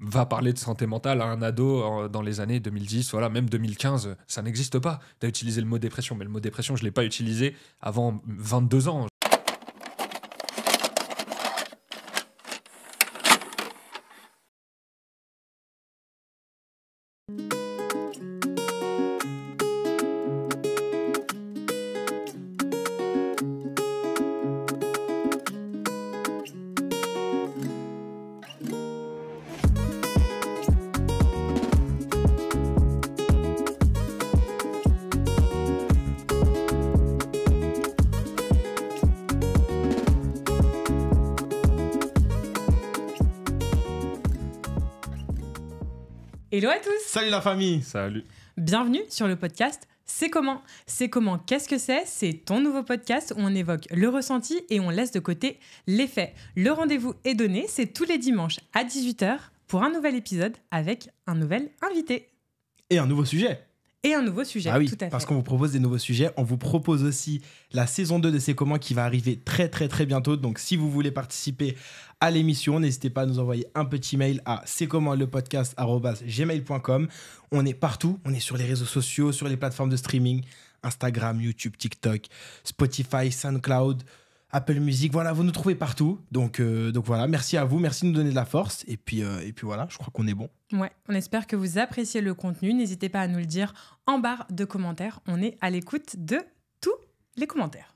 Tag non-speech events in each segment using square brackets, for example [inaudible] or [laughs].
va parler de santé mentale à un ado euh, dans les années 2010, voilà, même 2015, ça n'existe pas. Tu as utilisé le mot dépression, mais le mot dépression, je ne l'ai pas utilisé avant 22 ans. Salut la famille. Salut. Bienvenue sur le podcast C'est comment C'est comment Qu'est-ce que c'est C'est ton nouveau podcast où on évoque le ressenti et on laisse de côté les faits. Le rendez-vous est donné, c'est tous les dimanches à 18h pour un nouvel épisode avec un nouvel invité. Et un nouveau sujet et un nouveau sujet. Ah tout à fait. parce qu'on vous propose des nouveaux sujets. On vous propose aussi la saison 2 de C'est comment qui va arriver très très très bientôt. Donc si vous voulez participer à l'émission, n'hésitez pas à nous envoyer un petit mail à c'est comment le gmail.com. On est partout, on est sur les réseaux sociaux, sur les plateformes de streaming. Instagram, YouTube, TikTok, Spotify, SoundCloud, Apple Music. Voilà, vous nous trouvez partout. Donc, euh, donc voilà, merci à vous, merci de nous donner de la force. Et puis, euh, et puis voilà, je crois qu'on est bon. Ouais, on espère que vous appréciez le contenu. N'hésitez pas à nous le dire en barre de commentaires. On est à l'écoute de tous les commentaires.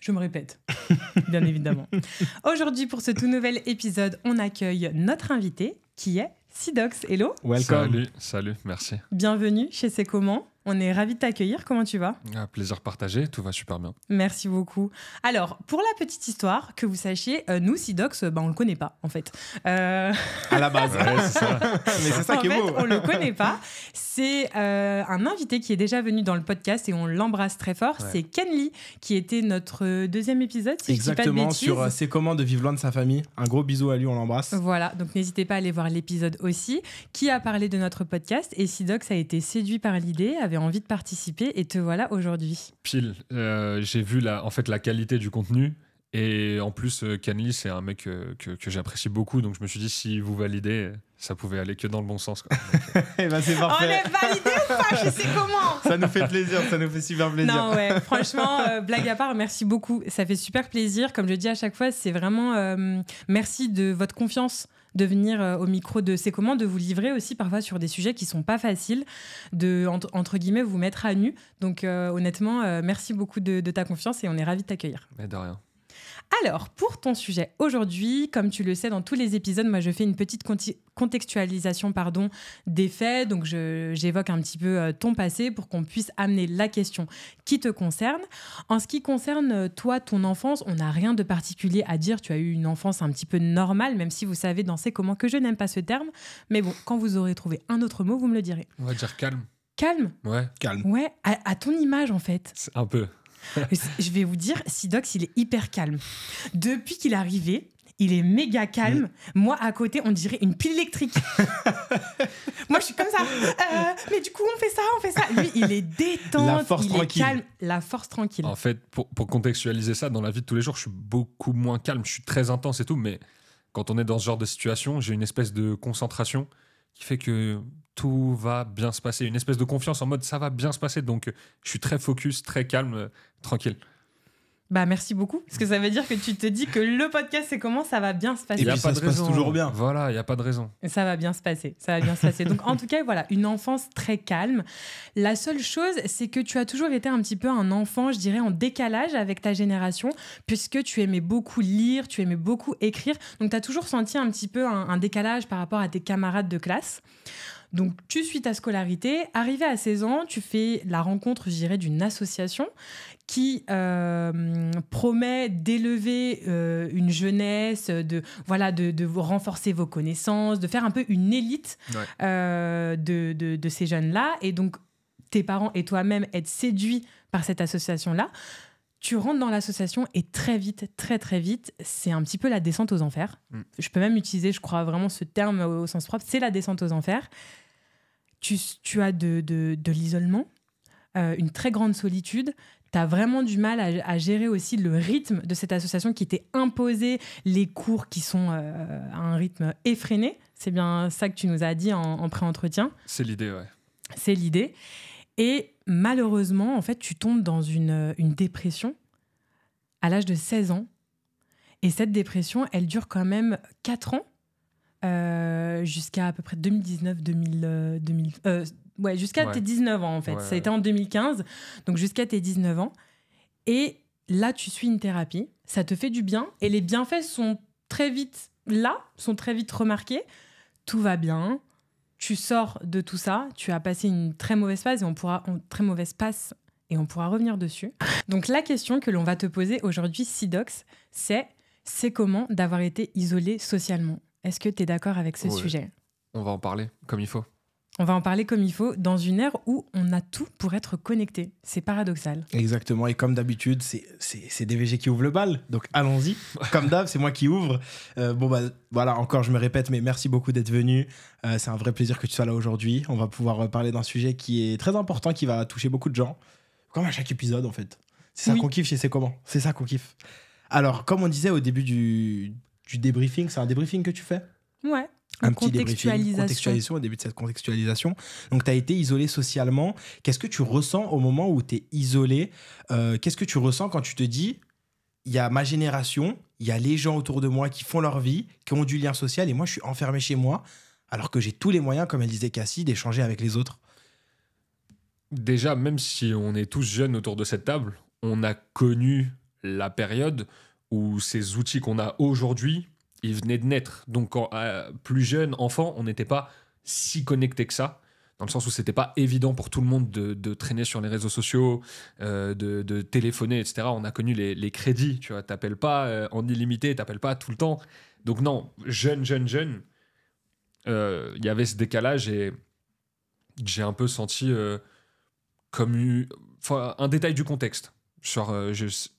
Je me répète, [laughs] bien évidemment. Aujourd'hui, pour ce tout nouvel épisode, on accueille notre invité qui est Sidox. Hello. Welcome. Salut, salut, merci. Bienvenue chez C'est Comment. On est ravis de t'accueillir. Comment tu vas un ah, Plaisir partagé, tout va super bien. Merci beaucoup. Alors, pour la petite histoire, que vous sachiez, euh, nous, Sidox, bah, on ne le connaît pas, en fait. Euh, à la base, c'est ça. [laughs] Mais c'est ça qui est beau. On ne le connaît pas. C'est un invité qui est déjà venu dans le podcast et on l'embrasse très fort. C'est Ken Lee, qui était notre deuxième épisode, si Exactement, sur C'est comment de vivre loin de sa famille. Un gros bisou à lui, on l'embrasse. Voilà, donc n'hésitez pas à aller voir l'épisode aussi, qui a parlé de notre podcast. Et Sidox a été séduit par l'idée, envie de participer et te voilà aujourd'hui. Pile. Euh, j'ai vu la, en fait la qualité du contenu. Et en plus, Canly, euh, c'est un mec euh, que, j'apprécie beaucoup. Donc je me suis dit, si vous validez, ça pouvait aller que dans le bon sens. Quoi. [laughs] Eh ben, On est validé ou pas Je sais comment. Ça nous fait plaisir, ça nous fait super plaisir. Non, ouais, franchement, blague à part, merci beaucoup. Ça fait super plaisir. Comme je dis à chaque fois, c'est vraiment merci de votre confiance de venir euh, au micro de C'est comment, de vous livrer aussi parfois sur des sujets qui sont pas faciles, de entre, guillemets vous mettre à nu. Donc euh, honnêtement, euh, merci beaucoup de, ta confiance et on est ravis de t'accueillir. Bah, de rien. Alors, pour ton sujet aujourd'hui, comme tu le sais, dans tous les épisodes, moi, je fais une petite contextualisation pardon, des faits. Donc, j'évoque un petit peu euh, ton passé pour qu'on puisse amener la question qui te concerne. En ce qui concerne, euh, toi, ton enfance, on n'a rien de particulier à dire. Tu as eu une enfance un petit peu normale, même si vous savez danser comment que je n'aime pas ce terme. Mais bon, quand vous aurez trouvé un autre mot, vous me le direz. On va dire calme. Calme Ouais, calme. Ouais, à, à ton image, en fait. Un peu. [laughs] je vais vous dire, Sidox, il est hyper calme. Depuis qu'il est arrivé, il est méga calme. Mm. Moi, à côté, on dirait une pile électrique. [laughs] Moi, je suis comme ça. Euh, mais du coup, on fait ça, on fait ça. Lui, il est détendu, il est calme. La force tranquille. En fait, pour, pour, contextualiser ça, dans la vie de tous les jours, je suis beaucoup moins calme. Je suis très intense et tout. Mais quand on est dans ce genre de situation, j'ai une espèce de concentration qui fait que tout va bien se passer. Une espèce de confiance en mode ça va bien se passer. Donc, je suis très focus, très calme tranquille. Bah merci beaucoup, parce que ça veut dire que tu te dis que le podcast c'est comment ça va bien se passer. Et puis, se passe toujours hein. bien. Voilà, il n'y a pas de raison. Et Ça va bien se passer, ça va bien se passer. Donc en tout cas, voilà, une enfance très calme. La seule chose, c'est que tu as toujours été un petit peu un enfant, je dirais, en décalage avec ta génération, puisque tu aimais beaucoup lire, tu aimais beaucoup écrire. Donc tu as toujours senti un petit peu un décalage par rapport à tes camarades de classe. Donc tu suis ta scolarité. Arrivé à 16 ans, tu fais la rencontre, je dirais, d'une association qui euh, promet d'élever euh, une jeunesse, de voilà, de, vous renforcer vos connaissances, de faire un peu une élite euh, de, de ces jeunes-là. Et donc tes parents et toi-même êtes séduits par cette association-là tu rentres dans l'association et très vite, très très vite, c'est un petit peu la descente aux enfers. Mm. Je peux même utiliser, je crois, vraiment ce terme au, sens propre, c'est la descente aux enfers. Tu, as de, de, l'isolement, euh, une très grande solitude, tu as vraiment du mal à, gérer aussi le rythme de cette association qui t'est imposé, les cours qui sont euh, à un rythme effréné. C'est bien ça que tu nous as dit en, en pré-entretien. C'est l'idée, ouais. C'est l'idée. Et malheureusement, en fait, tu tombes dans une, euh, dépression à l'âge de 16 ans. Et cette dépression, elle dure quand même 4 ans, euh, jusqu'à à peu près 2019, 2000, euh, ouais, jusqu'à tes 19 ans en fait. Ça a été en 2015, donc jusqu'à tes 19 ans. Et là, tu suis une thérapie, ça te fait du bien, et les bienfaits sont très vite là, sont très vite remarqués. Tout va bien, tu sors de tout ça, tu as passé une très mauvaise phase et on pourra très mauvaise passe et on pourra revenir dessus. Donc la question que l'on va te poser aujourd'hui Sidox, c'est c'est comment d'avoir été isolé socialement Est-ce que tu es d'accord avec ce sujet On va en parler comme il faut. On va en parler comme il faut dans une ère où on a tout pour être connecté. C'est paradoxal. Exactement. Et comme d'habitude, c'est DVG qui ouvre le bal. Donc allons-y. Comme d'hab, c'est moi qui ouvre. Euh, bon, bah voilà, encore je me répète, mais merci beaucoup d'être venu. Euh, c'est un vrai plaisir que tu sois là aujourd'hui. On va pouvoir euh, parler d'un sujet qui est très important, qui va toucher beaucoup de gens. Comme à chaque épisode, en fait. C'est ça qu'on kiffe chez C'est comment. C'est ça qu'on kiffe. Alors, comme on disait au début du, du débriefing, c'est un débriefing que tu fais Ouais un petit débriefing, contextualisation au début de cette contextualisation. Donc, tu as été isolé socialement. Qu'est-ce que tu ressens au moment où tu es isolé euh, Qu'est-ce que tu ressens quand tu te dis, il y a ma génération, il y a les gens autour de moi qui font leur vie, qui ont du lien social, et moi, je suis enfermé chez moi, alors que j'ai tous les moyens, comme elle disait Cassie, d'échanger avec les autres Déjà, même si on est tous jeunes autour de cette table, on a connu la période où ces outils qu'on a aujourd'hui il venait de naître. Donc, euh, plus jeune, enfant, on n'était pas si connecté que ça, dans le sens où c'était pas évident pour tout le monde de, traîner sur les réseaux sociaux, euh, de, téléphoner, etc. On a connu les, crédits, tu vois, t'appelles pas euh, en illimité, t'appelles pas tout le temps. Donc non, jeune, jeune, jeune, il y avait ce décalage et j'ai un peu senti comme un détail du contexte. Euh,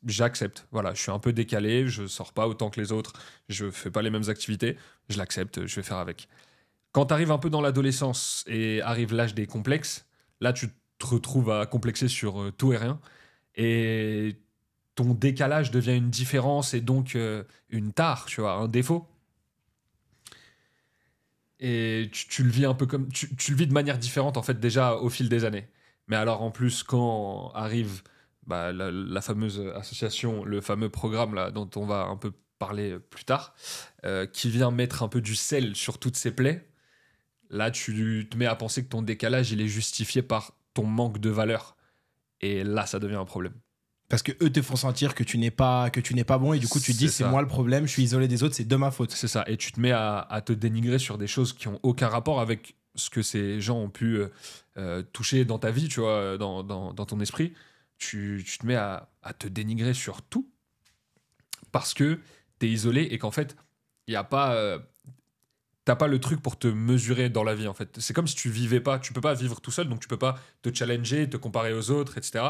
j'accepte. Voilà, je suis un peu décalé, je sors pas autant que les autres, je fais pas les mêmes activités, je l'accepte, je vais faire avec. Quand tu arrives un peu dans l'adolescence et arrive l'âge des complexes, là tu te retrouves à complexer sur euh, tout et rien et ton décalage devient une différence et donc euh, une tare, tu vois, un défaut. Et tu, le vis un peu comme tu, le vis de manière différente en fait déjà au fil des années. Mais alors en plus quand arrive bah, la, fameuse association, le fameux programme là, dont on va un peu parler plus tard, euh, qui vient mettre un peu du sel sur toutes ces plaies, là tu te mets à penser que ton décalage il est justifié par ton manque de valeur. Et là ça devient un problème. Parce que eux te font sentir que tu n'es pas que tu n'es pas bon et du coup tu dis c'est moi le problème, je suis isolé des autres, c'est de ma faute. C'est ça. Et tu te mets à, te dénigrer sur des choses qui ont aucun rapport avec ce que ces gens ont pu euh, euh, toucher dans ta vie, tu vois, dans ton esprit tu, te mets à, te dénigrer sur tout parce que tu es isolé et qu'en fait, il n'y a pas. Euh, t'as pas le truc pour te mesurer dans la vie en fait. C'est comme si tu vivais pas, tu peux pas vivre tout seul, donc tu peux pas te challenger, te comparer aux autres, etc.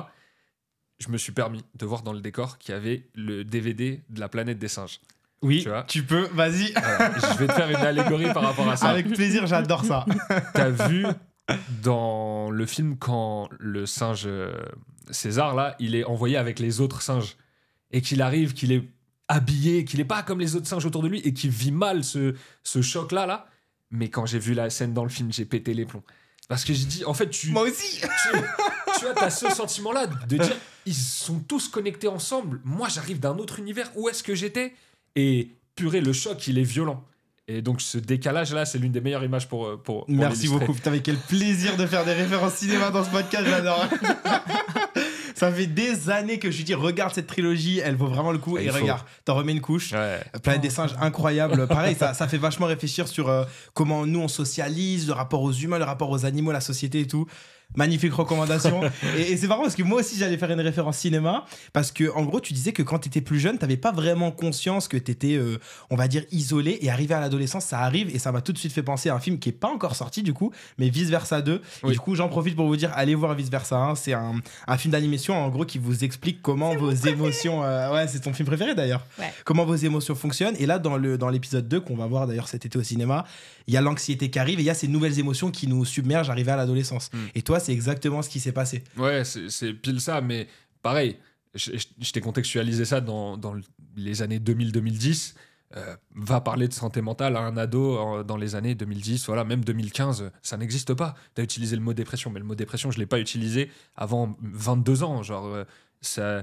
Je me suis permis de voir dans le décor qu'il y avait le DVD de la planète des singes. Oui, tu, peux, vas-y. je vais te faire une [laughs] allégorie par rapport à ça. Avec plaisir, j'adore ça. T'as vu dans le film, quand le singe euh, César, là, il est envoyé avec les autres singes et qu'il arrive, qu'il est habillé, qu'il n'est pas comme les autres singes autour de lui et qu'il vit mal ce, choc-là, là. Mais quand j'ai vu la scène dans le film, j'ai pété les plombs. Parce que j'ai dit, en fait, tu. Moi aussi Tu, tu ce sentiment-là de dire, ils sont tous connectés ensemble. Moi, j'arrive d'un autre univers. Où est-ce que j'étais Et purée, le choc, il est violent. Et donc ce décalage-là, c'est l'une des meilleures images pour. Euh, pour, Merci beaucoup. Putain, quel plaisir de faire des références cinéma dans ce podcast, j'adore. [laughs] Ça fait des années que je dis regarde cette trilogie, elle vaut vraiment le coup. Ah, et regarde, t'en remets une couche. Ouais. Planète des singes, incroyable. Pareil, ça, fait vachement réfléchir sur euh, comment nous on socialise, le rapport aux humains, le rapport aux animaux, la société et tout. Magnifique recommandation. [laughs] et, c'est marrant parce que moi aussi j'allais faire une référence cinéma parce que en gros tu disais que quand tu étais plus jeune tu t'avais pas vraiment conscience que t'étais étais euh, on va dire isolé et arrivé à l'adolescence ça arrive et ça m'a tout de suite fait penser à un film qui est pas encore sorti du coup mais Vice Versa 2. Et du coup j'en profite pour vous dire allez voir Vice Versa. 1 C'est un, film d'animation en gros qui vous explique comment vos émotions euh, ouais c'est ton film préféré d'ailleurs comment vos émotions fonctionnent et là dans le dans l'épisode 2 qu'on va voir d'ailleurs cet été au cinéma il y a l'anxiété qui arrive il y a ces nouvelles émotions qui nous submergent arrivé à l'adolescence. Hmm. Et toi c'est exactement ce qui s'est passé. Ouais, c'est pile ça, mais pareil, je, t'ai contextualisé ça dans, les années 2000-2010. Euh, va parler de santé mentale à un ado euh, dans les années 2010, voilà, même 2015, ça n'existe pas. Tu as utilisé le mot dépression, mais le mot dépression, je ne l'ai pas utilisé avant 22 ans. Genre, euh, ça,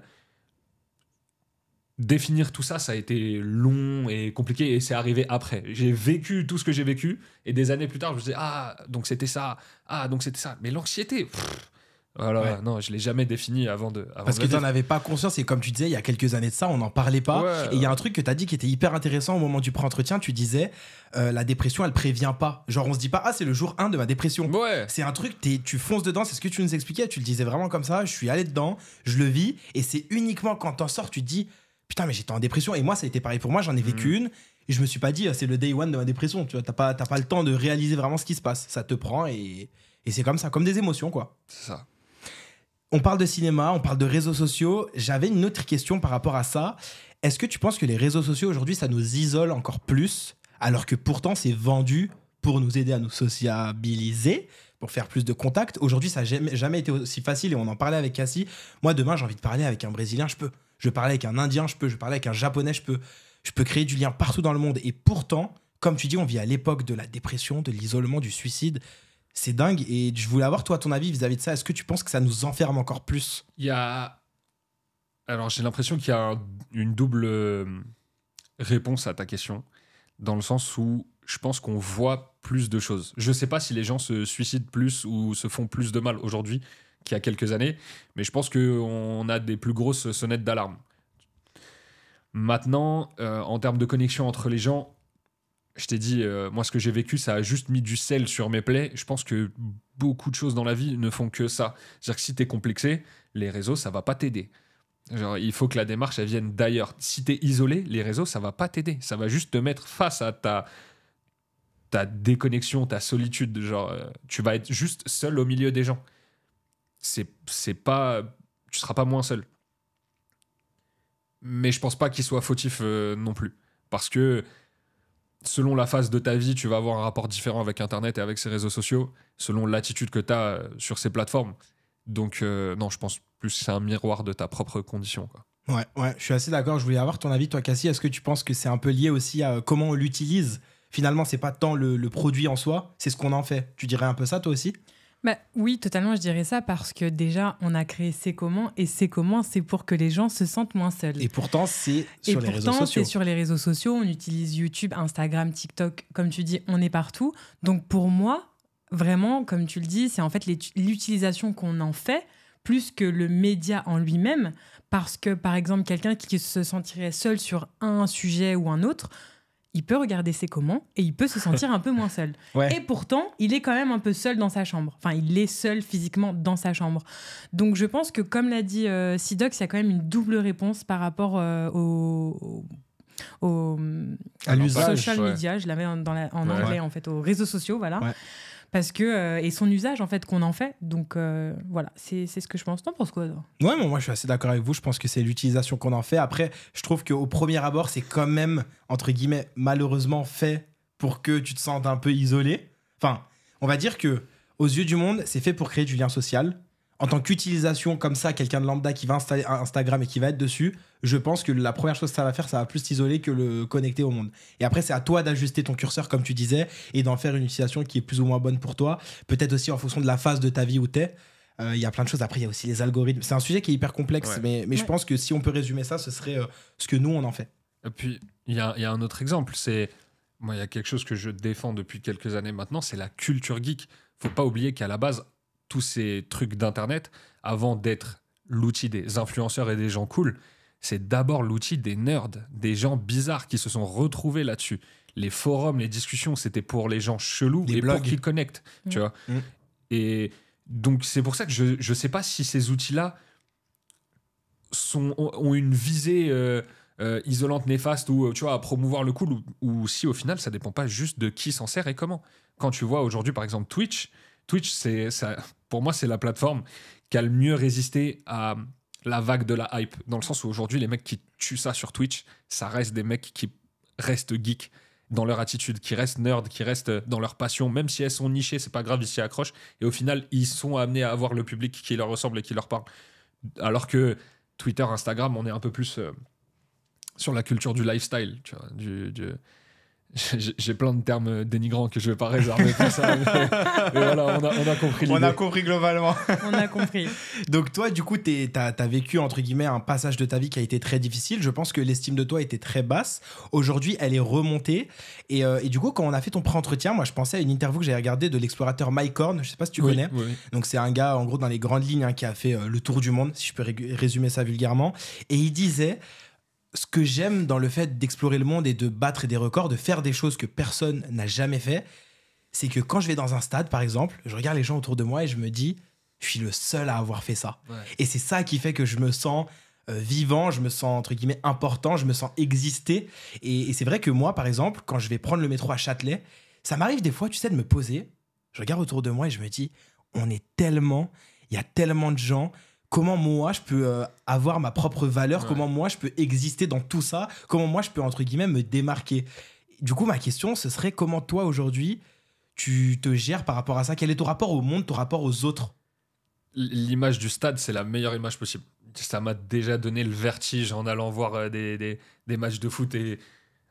définir tout ça, ça a été long et compliqué et c'est arrivé après. J'ai vécu tout ce que j'ai vécu et des années plus tard, je me disais ah donc c'était ça, ah donc c'était ça. Mais l'anxiété, voilà, oh non, je l'ai jamais défini avant de. Parce que tu n'en avais pas conscience et comme tu disais, il y a quelques années de ça, on n'en parlait pas. et il y a un truc que tu as dit qui était hyper intéressant au moment du pré-entretien. Tu disais, euh, la dépression, elle prévient pas. Genre, on se dit pas, ah, c'est le jour 1 de ma dépression. C'est un truc, es, tu fonces dedans, c'est ce que tu nous expliquais. Tu le disais vraiment comme ça, je suis allé dedans, je le vis. Et c'est uniquement quand t'en sors, tu dis, putain, mais j'étais en dépression. Et moi, ça a été pareil pour moi, j'en ai vécu mm. une. Et je me suis pas dit, euh, c'est le day one de ma dépression. Tu vois, t'as pas, pas le temps de réaliser vraiment ce qui se passe. Ça te prend et, et c'est comme ça, comme des émotions, quoi. C'est ça. On parle de cinéma, on parle de réseaux sociaux. J'avais une autre question par rapport à ça. Est-ce que tu penses que les réseaux sociaux aujourd'hui, ça nous isole encore plus, alors que pourtant c'est vendu pour nous aider à nous sociabiliser, pour faire plus de contacts Aujourd'hui, ça n'a jamais, jamais été aussi facile et on en parlait avec Cassie. Moi, demain, j'ai envie de parler avec un Brésilien, je peux je parlais avec un Indien, je peux, je parlais avec un Japonais, je peux. Je peux créer du lien partout dans le monde. Et pourtant, comme tu dis, on vit à l'époque de la dépression, de l'isolement, du suicide. C'est dingue. Et je voulais avoir, toi, ton avis vis-à-vis de ça. Est-ce que tu penses que ça nous enferme encore plus Il y a. Alors, j'ai l'impression qu'il y a une double euh, réponse à ta question, dans le sens où je pense qu'on voit plus de choses. Je ne sais pas si les gens se suicident plus ou se font plus de mal aujourd'hui qu'il y a quelques années, mais je pense qu'on a des plus grosses sonnettes d'alarme. Maintenant, euh, en termes de connexion entre les gens, je t'ai dit, euh, moi ce que j'ai vécu, ça a juste mis du sel sur mes plaies. Je pense que beaucoup de choses dans la vie ne font que ça. C'est-à-dire que si t'es complexé, les réseaux, ça va pas t'aider. il faut que la démarche, elle vienne d'ailleurs. Si t'es isolé, les réseaux, ça va pas t'aider. Ça va juste te mettre face à ta, ta déconnexion, ta solitude. Genre, euh, tu vas être juste seul au milieu des gens c'est c'est pas tu seras pas moins seul. Mais je pense pas qu'il soit fautif euh, non plus parce que selon la phase de ta vie, tu vas avoir un rapport différent avec internet et avec ses réseaux sociaux, selon l'attitude que tu as euh, sur ces plateformes. Donc euh, non, je pense plus c'est un miroir de ta propre condition Ouais, ouais, je suis assez d'accord. Je voulais avoir ton avis, toi, Cassie. Est-ce que tu penses que c'est un peu lié aussi à comment on l'utilise Finalement, c'est pas tant le, produit en soi, c'est ce qu'on en fait. Tu dirais un peu ça, toi aussi bah oui, totalement, je dirais ça parce que déjà, on a créé C'est comment et C'est comment, c'est pour que les gens se sentent moins seuls. Et pourtant, c'est sur les réseaux sociaux. C'est sur les réseaux sociaux, on utilise YouTube, Instagram, TikTok, comme tu dis, on est partout. Donc pour moi, vraiment, comme tu le dis, c'est en fait l'utilisation qu'on en fait plus que le média en lui-même, parce que par exemple, quelqu'un qui se sentirait seul sur un sujet ou un autre, il peut regarder ses comment et il peut se sentir un peu moins seul. [laughs] Et pourtant, il est quand même un peu seul dans sa chambre. Enfin, il est seul physiquement dans sa chambre. Donc, je pense que, comme l'a dit euh, Sidox, il y a quand même une double réponse par rapport euh, au, social media, je l'avais en, en anglais en fait, aux réseaux sociaux, voilà que euh, et son usage en fait qu'on en fait. Donc euh, voilà, c'est ce que je pense. T'en penses quoi toi Ouais, mais moi je suis assez d'accord avec vous. Je pense que c'est l'utilisation qu'on en fait. Après, je trouve que au premier abord, c'est quand même entre guillemets malheureusement fait pour que tu te sentes un peu isolé. Enfin, on va dire que aux yeux du monde, c'est fait pour créer du lien social en tant qu'utilisation comme ça, quelqu'un de lambda qui va installer Instagram et qui va être dessus, je pense que la première chose que ça va faire, ça va plus t'isoler que le connecter au monde. Et après, c'est à toi d'ajuster ton curseur, comme tu disais, et d'en faire une utilisation qui est plus ou moins bonne pour toi, peut-être aussi en fonction de la phase de ta vie où t'es. Euh, il y a plein de choses. Après, il y a aussi les algorithmes. C'est un sujet qui est hyper complexe, mais, je pense que si on peut résumer ça, ce serait euh, ce que nous, on en fait. Et puis, il y, y a, un autre exemple. C'est moi, il y a quelque chose que je défends depuis quelques années maintenant, c'est la culture geek. Faut pas oublier qu'à la base, tous ces trucs d'Internet, avant d'être l'outil des influenceurs et des gens cool, c'est d'abord l'outil des nerds, des gens bizarres qui se sont retrouvés là-dessus. Les forums, les discussions, c'était pour les gens chelous les et blogs. pour connectent, tu mm. vois. Mm. Et donc c'est pour ça que je ne sais pas si ces outils-là sont, ont une visée euh, euh, isolante, néfaste, ou euh, tu vois, à promouvoir le cool, ou, ou, si au final ça dépend pas juste de qui s'en sert et comment. Quand tu vois aujourd'hui par exemple Twitch, Twitch, c'est, ça, pour moi, c'est la plateforme qui a le mieux résisté à la vague de la hype. Dans le sens où aujourd'hui, les mecs qui tuent ça sur Twitch, ça reste des mecs qui restent geeks dans leur attitude, qui restent nerds, qui restent dans leur passion, même si elles sont nichées, c'est pas grave, ils s'y accrochent. Et au final, ils sont amenés à avoir le public qui leur ressemble et qui leur parle. Alors que Twitter, Instagram, on est un peu plus euh, sur la culture du lifestyle, du j'ai plein de termes dénigrants que je ne vais pas réserver pour ça. Mais, voilà, on a, compris. On a compris globalement. on a compris. [laughs] Donc toi, du coup, tu as, as, vécu entre guillemets un passage de ta vie qui a été très difficile. Je pense que l'estime de toi était très basse. Aujourd'hui, elle est remontée. Et, euh, du coup, quand on a fait ton pré-entretien, moi, je pensais à une interview que j'avais regardée de l'explorateur Mike Horn. Je sais pas si tu connais. Donc c'est un gars, en gros, dans les grandes lignes, hein, qui a fait euh, le tour du monde, si je peux résumer ça vulgairement. Et il disait ce que j'aime dans le fait d'explorer le monde et de battre des records, de faire des choses que personne n'a jamais fait, c'est que quand je vais dans un stade, par exemple, je regarde les gens autour de moi et je me dis, je suis le seul à avoir fait ça. Et c'est ça qui fait que je me sens euh, vivant, je me sens entre guillemets important, je me sens exister. Et, et c'est vrai que moi, par exemple, quand je vais prendre le métro à Châtelet, ça m'arrive des fois, tu sais, de me poser, je regarde autour de moi et je me dis, on est tellement, il y a tellement de gens, comment moi je peux euh, avoir ma propre valeur, comment moi je peux exister dans tout ça, comment moi je peux entre guillemets me démarquer. Du coup, ma question, ce serait comment toi aujourd'hui tu te gères par rapport à ça Quel est ton rapport au monde, ton rapport aux autres L'image du stade, c'est la meilleure image possible. Ça m'a déjà donné le vertige en allant voir euh, des, des, matchs de foot et,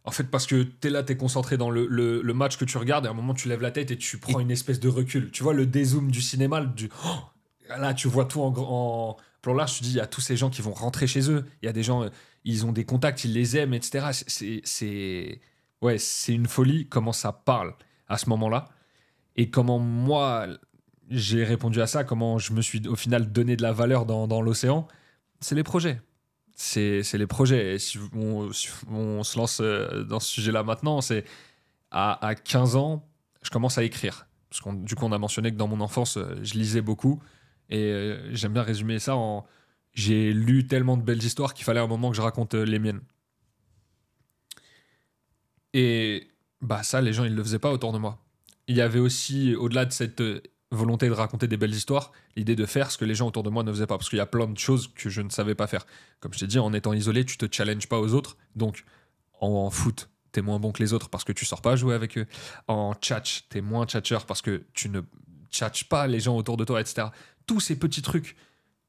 en fait, parce que t'es là, t'es concentré dans le, match que tu regardes, et à un moment, tu lèves la tête et tu prends une espèce de recul. Tu vois, le dézoom du cinéma, du oh! là, tu vois tout en, en plan large. Tu dis, il y a tous ces gens qui vont rentrer chez eux. Il y a des gens, euh, ils ont des contacts, ils les aiment, etc. C'est ouais, c'est une folie comment ça parle à ce moment-là et comment moi j'ai répondu à ça, comment je me suis au final donné de la valeur dans, l'océan. C'est les projets. C'est les projets. Et si on, se lance euh, dans ce sujet-là maintenant, c'est à, 15 ans, je commence à écrire. Parce du coup, on a mentionné que dans mon enfance, euh, je lisais beaucoup. Et euh, j'aime bien résumer ça en j'ai lu tellement de belles histoires qu'il fallait un moment que je raconte euh, les miennes. Et bah ça, les gens, ils le faisaient pas autour de moi. Il y avait aussi, au-delà de cette euh, volonté de raconter des belles histoires, l'idée de faire ce que les gens autour de moi ne faisaient pas. Parce qu'il y a plein de choses que je ne savais pas faire. Comme je t'ai dit, en étant isolé, tu te challenges pas aux autres. Donc, en, foot, foot, es moins bon que les autres parce que tu sors pas jouer avec eux. En chat, es moins chatcheur parce que tu ne chatches pas les gens autour de toi, etc tous ces petits trucs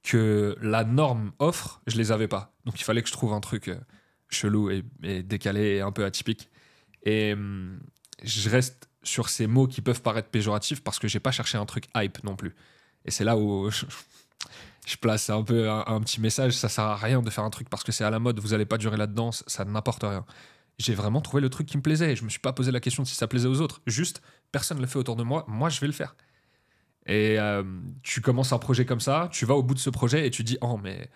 que la norme offre, je les avais pas. Donc il fallait que je trouve un truc euh, chelou et, décalé et un peu atypique. Et hum, je reste sur ces mots qui peuvent paraître péjoratifs parce que j'ai pas cherché un truc hype non plus. Et c'est là où [laughs] je, place un peu un, petit message. Ça sert à rien de faire un truc parce que c'est à la mode, vous allez pas durer là-dedans, ça n'importe rien. J'ai vraiment trouvé le truc qui me plaisait. Je me suis pas posé la question si ça plaisait aux autres. Juste, personne ne le fait autour de moi, moi je vais le faire. Et euh, tu commences un projet comme ça, tu vas au bout de ce projet et tu dis Oh, mais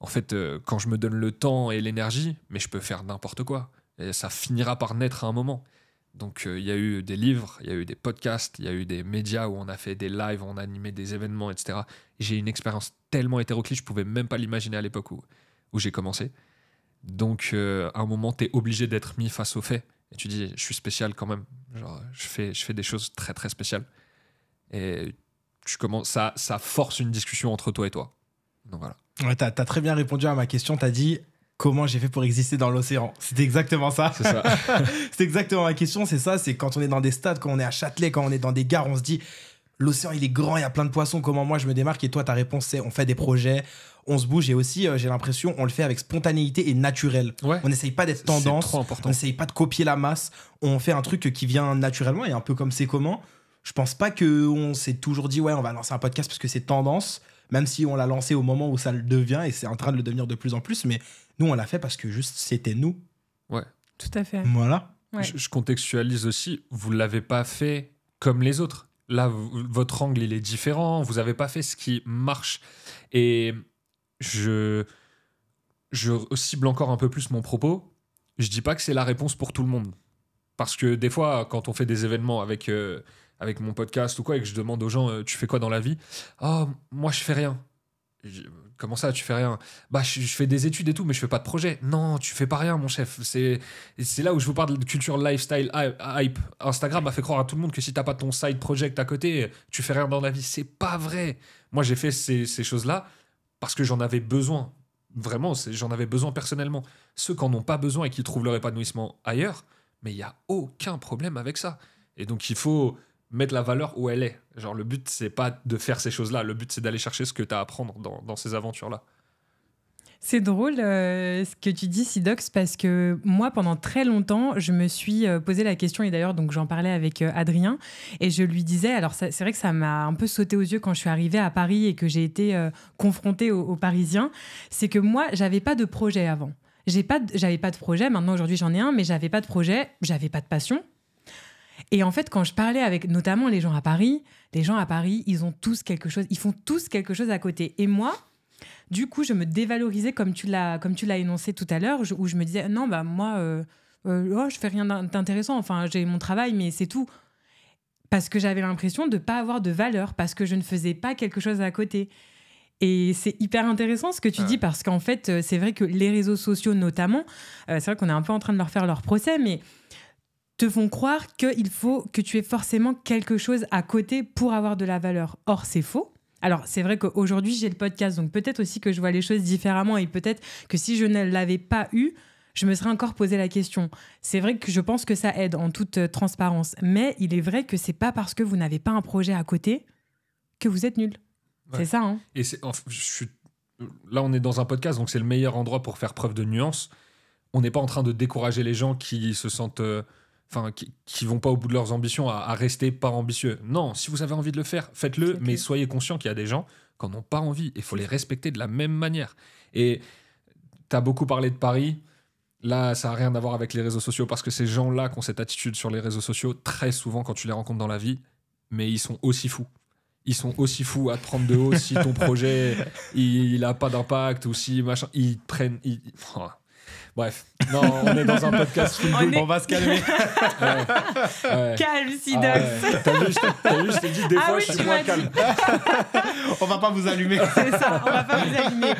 en fait, euh, quand je me donne le temps et l'énergie, mais je peux faire n'importe quoi. Et ça finira par naître à un moment. Donc, euh, il y a eu des livres, il y a eu des podcasts, il y a eu des médias où on a fait des lives, on a animé des événements, etc. j'ai une expérience tellement hétéroclite, je pouvais même pas l'imaginer à l'époque où, où j'ai commencé. Donc, à un moment, tu es obligé d'être mis face aux faits. Et tu dis Je suis spécial quand même. Genre, je fais, je fais des choses très, très spéciales. Et tu commences, ça, ça force une discussion entre toi et toi. Donc voilà. t'as as très bien répondu à ma question. T'as dit comment j'ai fait pour exister dans l'océan. C'est exactement ça. C'est ça. [laughs] c'est exactement ma question. C'est ça. C'est quand on est dans des stades, quand on est à Châtelet, quand on est dans des gares, on se dit l'océan il est grand, il y a plein de poissons. Comment moi je me démarque Et toi ta réponse c'est on fait des projets, on se bouge et aussi euh, j'ai l'impression on le fait avec spontanéité et naturel. On n'essaye pas d'être tendance. On n'essaye pas de copier la masse. On fait un truc qui vient naturellement et un peu comme c'est comment je pense pas qu'on s'est toujours dit, ouais, on va lancer un podcast parce que c'est tendance, même si on l'a lancé au moment où ça le devient et c'est en train de le devenir de plus en plus. Mais nous, on l'a fait parce que juste c'était nous. Ouais. Tout à fait. Voilà. Je, contextualise aussi, vous l'avez pas fait comme les autres. Là, votre angle, il est différent. Vous n'avez pas fait ce qui marche. Et je, je cible encore un peu plus mon propos. Je dis pas que c'est la réponse pour tout le monde. Parce que des fois, quand on fait des événements avec euh, avec mon podcast ou quoi et que je demande aux gens euh, tu fais quoi dans la vie oh, moi je fais rien. Comment ça, tu fais rien Bah, je, fais des études et tout, mais je fais pas de projet. Non, tu fais pas rien, mon chef. C'est là où je vous parle de culture lifestyle ah, ah, hype. Instagram a fait croire à tout le monde que si t'as pas ton side project à côté, tu fais rien dans la vie. C'est pas vrai. Moi, j'ai fait ces, ces choses-là parce que j'en avais besoin. Vraiment, j'en avais besoin personnellement. Ceux qui en ont pas besoin et qui trouvent leur épanouissement ailleurs, mais il y a aucun problème avec ça. Et donc, il faut mettre la valeur où elle est. Genre, le but, c'est pas de faire ces choses-là. Le but, c'est d'aller chercher ce que tu as à apprendre dans, ces aventures-là. C'est drôle euh, ce que tu dis, Sidox, parce que moi, pendant très longtemps, je me suis euh, posé la question, et d'ailleurs, donc j'en parlais avec euh, Adrien, et je lui disais, alors c'est vrai que ça m'a un peu sauté aux yeux quand je suis arrivée à Paris et que j'ai été confrontée aux, Parisiens, c'est que moi, j'avais pas de projet avant. J'ai pas, j'avais pas de projet. Maintenant, aujourd'hui, j'en ai un, mais j'avais pas de projet, j'avais pas de passion, et en fait, quand je parlais avec notamment les gens à Paris, les gens à Paris, ils ont tous quelque chose, ils font tous quelque chose à côté. Et moi, du coup, je me dévalorisais comme tu l'as comme tu l'as énoncé tout à l'heure, où je me disais non bah moi, euh, euh oh, je fais rien d'intéressant. Enfin, j'ai mon travail, mais c'est tout. Parce que j'avais l'impression de ne pas avoir de valeur, parce que je ne faisais pas quelque chose à côté. Et c'est hyper intéressant ce que tu dis parce qu'en fait, euh, c'est vrai que les réseaux sociaux notamment, euh, c'est vrai qu'on est un peu en train de leur faire leur procès, mais te font croire qu'il faut que tu aies forcément quelque chose à côté pour avoir de la valeur. Or, c'est faux. Alors, c'est vrai qu'aujourd'hui, j'ai le podcast, donc peut-être aussi que je vois les choses différemment et peut-être que si je ne l'avais pas eu, je me serais encore posé la question. C'est vrai que je pense que ça aide en toute euh, transparence, mais il est vrai que c'est pas parce que vous n'avez pas un projet à côté que vous êtes nul. C'est ça. Hein et là, on est dans un podcast, donc c'est le meilleur endroit pour faire preuve de nuance. On n'est pas en train de décourager les gens qui se sentent euh, qui, qui, vont pas au bout de leurs ambitions à, rester pas ambitieux. Non, si vous avez envie de le faire, faites-le, mais soyez conscient qu'il y a des gens qui n'en ont pas envie. Il faut les respecter de la même manière. Et tu as beaucoup parlé de Paris. Là, ça n'a rien à voir avec les réseaux sociaux parce que ces gens-là qui ont cette attitude sur les réseaux sociaux, très souvent, quand tu les rencontres dans la vie, mais ils sont aussi fous. Ils sont aussi fous à te prendre de haut si ton projet [laughs] il n'a pas d'impact ou si machin. Ils prennent. Bref, non, on est dans un podcast on, va se calmer. [laughs] Calme, Sidox. Ah ouais. T'as vu, je t'ai dit des ah fois, je suis moins calme. on va pas vous allumer. [laughs] C'est ça, on va pas vous allumer.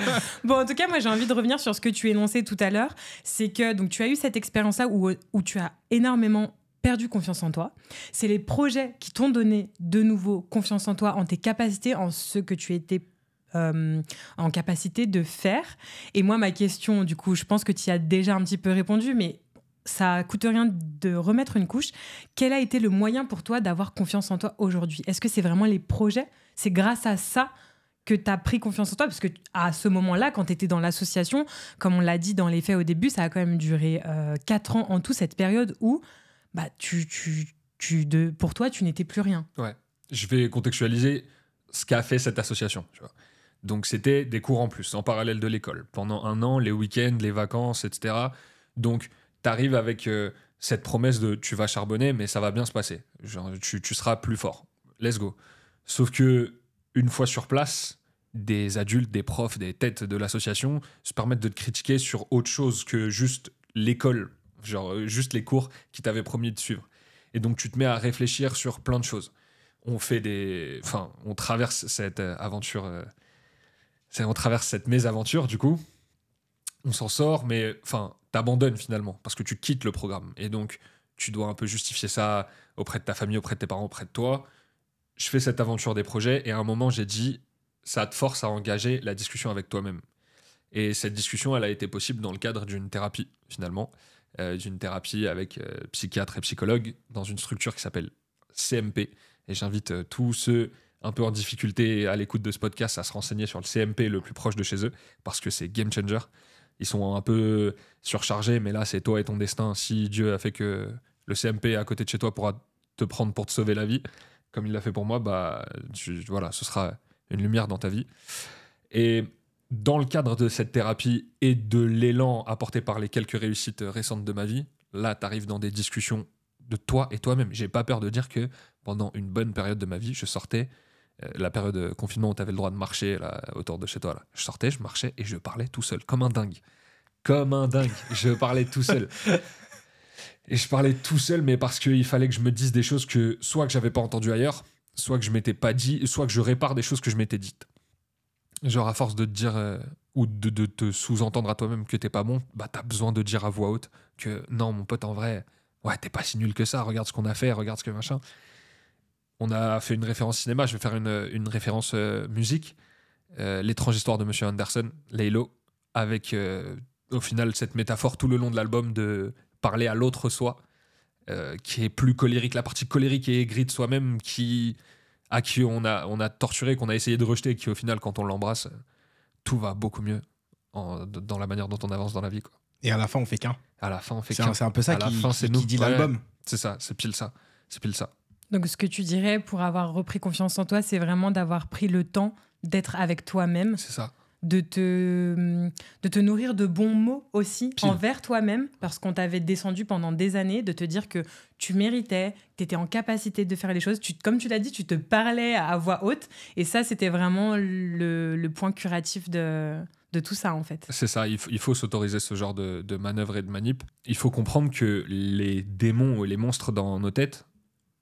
Bon, en tout cas, moi, j'ai envie de revenir sur ce que tu énonçais tout à l'heure. C'est que donc tu as eu cette expérience-là où, où tu as énormément perdu confiance en toi. C'est les projets qui t'ont donné de nouveau confiance en toi, en tes capacités, en ce que tu étais euh, en capacité de faire. Et moi, ma question, du coup, je pense que tu y as déjà un petit peu répondu, mais ça coûte rien de remettre une couche. Quel a été le moyen pour toi d'avoir confiance en toi aujourd'hui Est-ce que c'est vraiment les projets C'est grâce à ça que tu as pris confiance en toi Parce que à ce moment-là, quand tu étais dans l'association, comme on l'a dit dans les faits au début, ça a quand même duré 4 euh, ans en tout, cette période où bah, tu, tu, de, pour toi, tu n'étais plus rien. Ouais. Je vais contextualiser ce qu'a fait cette association. Tu vois. Donc c'était des cours en plus, en parallèle de l'école. Pendant un an, les week-ends, les vacances, etc. Donc t'arrives avec euh, cette promesse de tu vas charbonner, mais ça va bien se passer. Genre, tu, tu, seras plus fort. Let's go. Sauf que une fois sur place, des adultes, des profs, des têtes de l'association se permettent de te critiquer sur autre chose que juste l'école, genre euh, juste les cours qui t'avaient promis de suivre. Et donc tu te mets à réfléchir sur plein de choses. On fait des, enfin, on traverse cette euh, aventure on traverse cette mésaventure, du coup, on s'en sort, mais enfin, t'abandonnes finalement, parce que tu quittes le programme. Et donc, tu dois un peu justifier ça auprès de ta famille, auprès de tes parents, auprès de toi. Je fais cette aventure des projets, et à un moment, j'ai dit, ça te force à engager la discussion avec toi-même. Et cette discussion, elle a été possible dans le cadre d'une thérapie, finalement, euh, d'une thérapie avec euh, psychiatre et psychologue dans une structure qui s'appelle CMP. Et j'invite euh, tous ceux un peu en difficulté à l'écoute de ce podcast à se renseigner sur le CMP le plus proche de chez eux, parce que c'est game changer. Ils sont un peu surchargés, mais là, c'est toi et ton destin. Si Dieu a fait que le CMP à côté de chez toi pourra te prendre pour te sauver la vie, comme il l'a fait pour moi, bah, voilà, ce sera une lumière dans ta vie. Et dans le cadre de cette thérapie et de l'élan apporté par les quelques réussites récentes de ma vie, là, tu arrives dans des discussions de toi et toi-même. J'ai pas peur de dire que pendant une bonne période de ma vie, je sortais euh, la période de euh, confinement où t'avais le droit de marcher là, autour de chez toi. Là. Je sortais, je marchais et je parlais tout seul, comme un dingue. Comme un dingue. je parlais tout seul. [laughs] Et je parlais tout seul, mais parce qu'il fallait que je me dise des choses que soit que j'avais pas entendu ailleurs, soit que je m'étais pas dit, soit que je répare des choses que je m'étais dites. Genre, à force de te dire euh, ou de, de te sous-entendre à toi-même que t'es pas bon, bah t'as besoin de dire à voix haute que non, mon pote, en vrai, ouais, t'es pas si nul que ça, regarde ce qu'on a fait, regarde ce que machin on a fait une référence cinéma, je vais faire une, une référence euh, musique. Euh, L'étrange histoire de Monsieur Anderson, Laylo, avec euh, au final cette métaphore tout le long de l'album de parler à l'autre soi, qui est plus colérique, la partie colérique et aigrie de soi-même, qui à qui on a, on a torturé, qu'on a essayé de rejeter, qui au final, quand on l'embrasse, tout va beaucoup mieux dans la manière dont on avance dans la vie. Quoi. Et à la fin, on fait qu'un. À la fin, on fait qu'un. C'est un peu ça qui, la qui, dit l'album. C'est ça, c'est pile ça. C'est pile ça. Donc ce que tu dirais pour avoir repris confiance en toi, c'est vraiment d'avoir pris le temps d'être avec toi-même. C'est ça. De te, mm, de te nourrir de bons mots aussi envers toi-même, parce qu'on t'avait descendu pendant des années, de te dire que tu méritais, que tu étais en capacité de faire les choses. comme tu l'as dit, tu te parlais à voix haute. Et ça, c'était vraiment le, point curatif de, de tout ça en fait. C'est ça, il, faut s'autoriser ce genre de, de manœuvre et de manip. Il faut comprendre que les démons ou les monstres dans nos têtes,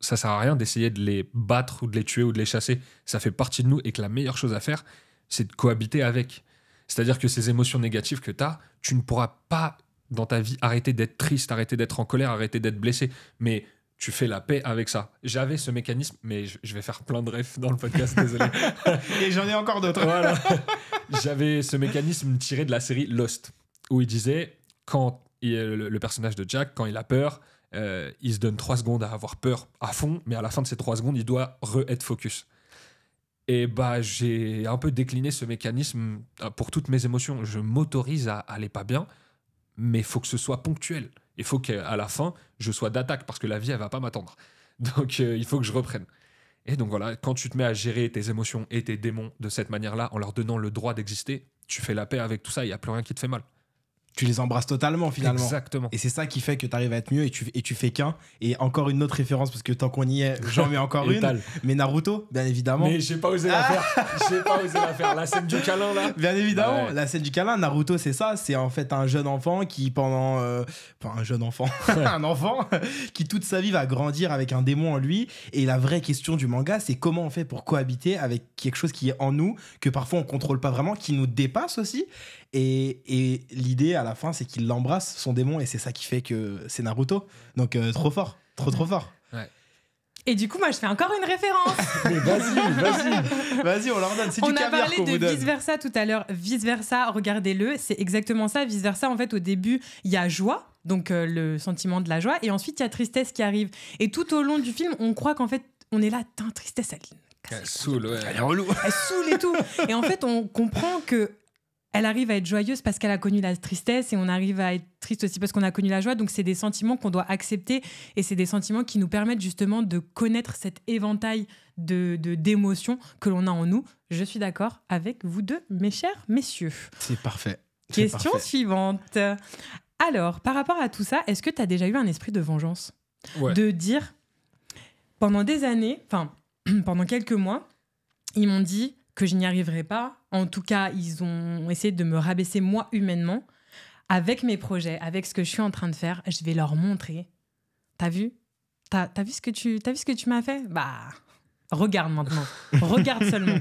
ça sert à rien d'essayer de les battre ou de les tuer ou de les chasser. Ça fait partie de nous et que la meilleure chose à faire, c'est de cohabiter avec. C'est-à-dire que ces émotions négatives que tu as, tu ne pourras pas dans ta vie arrêter d'être triste, arrêter d'être en colère, arrêter d'être blessé. Mais tu fais la paix avec ça. J'avais ce mécanisme, mais je, vais faire plein de rêves dans le podcast, désolé. [laughs] et j'en ai encore d'autres. voilà. J'avais ce mécanisme tiré de la série Lost, où il disait, quand il, le personnage de Jack, quand il a peur, euh, il se donne trois secondes à avoir peur à fond, mais à la fin de ces trois secondes, il doit re-être focus. Et bah, j'ai un peu décliné ce mécanisme euh, pour toutes mes émotions. Je m'autorise à aller pas bien, mais faut que ce soit ponctuel. Il faut qu'à la fin, je sois d'attaque parce que la vie, elle va pas m'attendre. [laughs] Donc, euh, il faut que je reprenne. Et donc voilà, quand tu te mets à gérer tes émotions et tes démons de cette manière-là, en leur donnant le droit d'exister, tu fais la paix avec tout ça, il n'y a plus rien qui te fait mal tu les embrasses totalement finalement. Exactement. Et c'est ça qui fait que tu arrives à être mieux et tu, et tu fais qu'un. Et encore une autre référence, parce que tant qu'on y est, j'en mets encore [laughs] une. Mais Naruto, bien évidemment. Mais j'ai pas osé la faire. Ah. [laughs] j'ai pas osé la faire. La scène du câlin là. [laughs] Bien évidemment, la scène du câlin, Naruto, c'est ça. C'est en fait un jeune enfant qui, pendant. pas euh, un jeune enfant. un enfant qui toute sa vie va grandir avec un démon en lui. Et la vraie question du manga, c'est comment on fait pour cohabiter avec quelque chose qui est en nous, que parfois on contrôle pas vraiment, qui nous dépasse aussi. Et, l'idée à la fin, c'est qu'il l'embrasse, son démon, et c'est ça qui fait que c'est Naruto. Donc euh, trop fort, trop trop fort. Et du coup, moi, je fais encore une référence. [laughs] vas-y, vas-y, vas-y, on leur donne. C'est du On a parlé de vice versa tout à l'heure. Vice versa, regardez-le, c'est exactement ça. Vice versa, en fait, au début, il y a joie, donc euh, le sentiment de la joie, et ensuite il y a tristesse qui arrive. Et tout au long du film, on croit qu'en fait, on est là, tristesse, Elle saoule, Elle est relou. Elle saoule et tout. et en fait, on comprend que elle arrive à être joyeuse parce qu'elle a connu la tristesse et on arrive à être triste aussi parce qu'on a connu la joie. Donc c'est des sentiments qu'on doit accepter et c'est des sentiments qui nous permettent justement de connaître cet éventail de d'émotions que l'on a en nous. Je suis d'accord avec vous deux, mes chers messieurs. C'est parfait. Question suivante. Alors, par rapport à tout ça, est-ce que tu as déjà eu un esprit de vengeance De dire, pendant des années, enfin, [clears throat] pendant quelques mois, ils m'ont dit, que je n'y arriverai pas. En tout cas, ils ont essayé de me rabaisser moi humainement. Avec mes projets, avec ce que je suis en train de faire, je vais leur montrer. T'as vu T'as vu ce que tu as vu ce que tu m'as fait Bah, regarde maintenant. regarde seulement.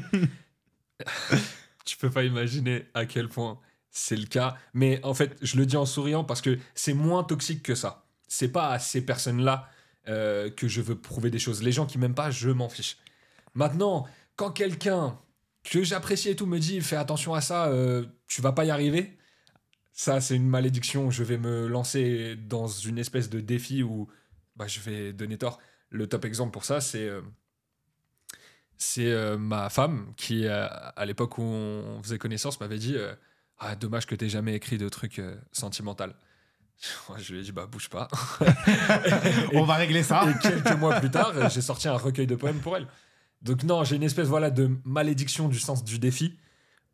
[laughs] tu peux pas imaginer à quel point c'est le cas. Mais en fait, je le dis en souriant parce que c'est moins toxique que ça. C'est pas à ces personnes-là euh, que je veux prouver des choses. Les gens qui m'aiment pas, je m'en fiche. Maintenant, quand quelqu'un que j'apprécie et tout me dit fais attention à ça, euh, tu vas pas y arriver. Ça, c'est une malédiction. Je vais me lancer dans une espèce de défi où bah, je vais donner tort. Le top exemple pour ça, c'est euh, c'est euh, ma femme qui, à l'époque où on faisait connaissance, m'avait dit Ah, dommage que t'aies jamais écrit de trucs sentimental. [laughs] Je lui ai dit, bah bouge pas. [laughs] [laughs] On va régler ça. Et quelques mois plus tard, j'ai sorti un recueil de poèmes pour elle. Donc non, j'ai une espèce voilà de malédiction du sens du défi.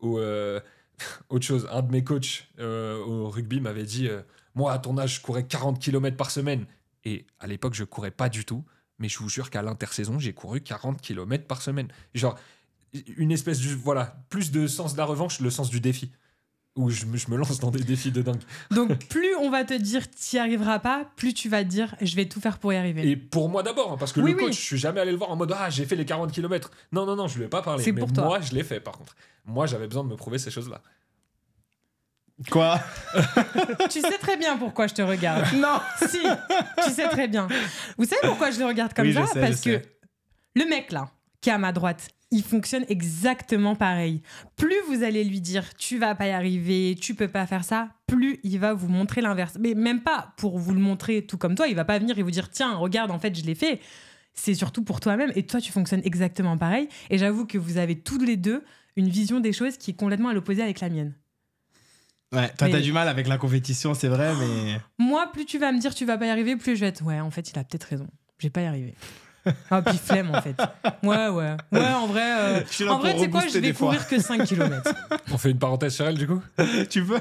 Ou euh, [laughs] autre chose, un de mes coachs euh, au rugby m'avait dit euh, moi à ton âge je courais 40 km par semaine et à l'époque je courais pas du tout, mais je vous jure qu'à l'intersaison j'ai couru 40 km par semaine. Genre une espèce du voilà plus de sens de la revanche, le sens du défi où je, me lance dans des défis de dingue. Donc plus on va te dire t'y arriveras pas, plus tu vas te dire je vais tout faire pour y arriver. Et pour moi d'abord, hein, parce que le coach, je suis jamais allé le voir en mode ah j'ai fait les 40 km. Non, non, non, je lui ai pas parlé. C'est pour moi, je l'ai fait par contre. Moi, j'avais besoin de me prouver ces choses-là. Quoi [laughs] Tu sais très bien pourquoi je te regarde. [laughs] Non Si, tu sais très bien. Vous savez pourquoi je le regarde comme ça Parce que le mec là, qui est à ma droite, il fonctionne exactement pareil. Plus vous allez lui dire tu vas pas y arriver, tu peux pas faire ça, plus il va vous montrer l'inverse. Mais même pas pour vous le montrer tout comme toi, il va pas venir et vous dire tiens, regarde, en fait, je l'ai fait. C'est surtout pour toi-même et toi, tu fonctionnes exactement pareil. Et j'avoue que vous avez tous les deux une vision des choses qui est complètement à l'opposé avec la mienne. Ouais, toi, t'as du mal avec la compétition, c'est vrai, mais. Moi, plus tu vas me dire tu vas pas y arriver, plus je vais être ouais, en fait, il a peut-être raison. J'ai pas y arriver ah, puis flemme en fait. Ouais, ouais. Ouais, en vrai, euh, en vrai, tu quoi, je vais courir que 5 km. On fait une parenthèse sur elle du coup Tu veux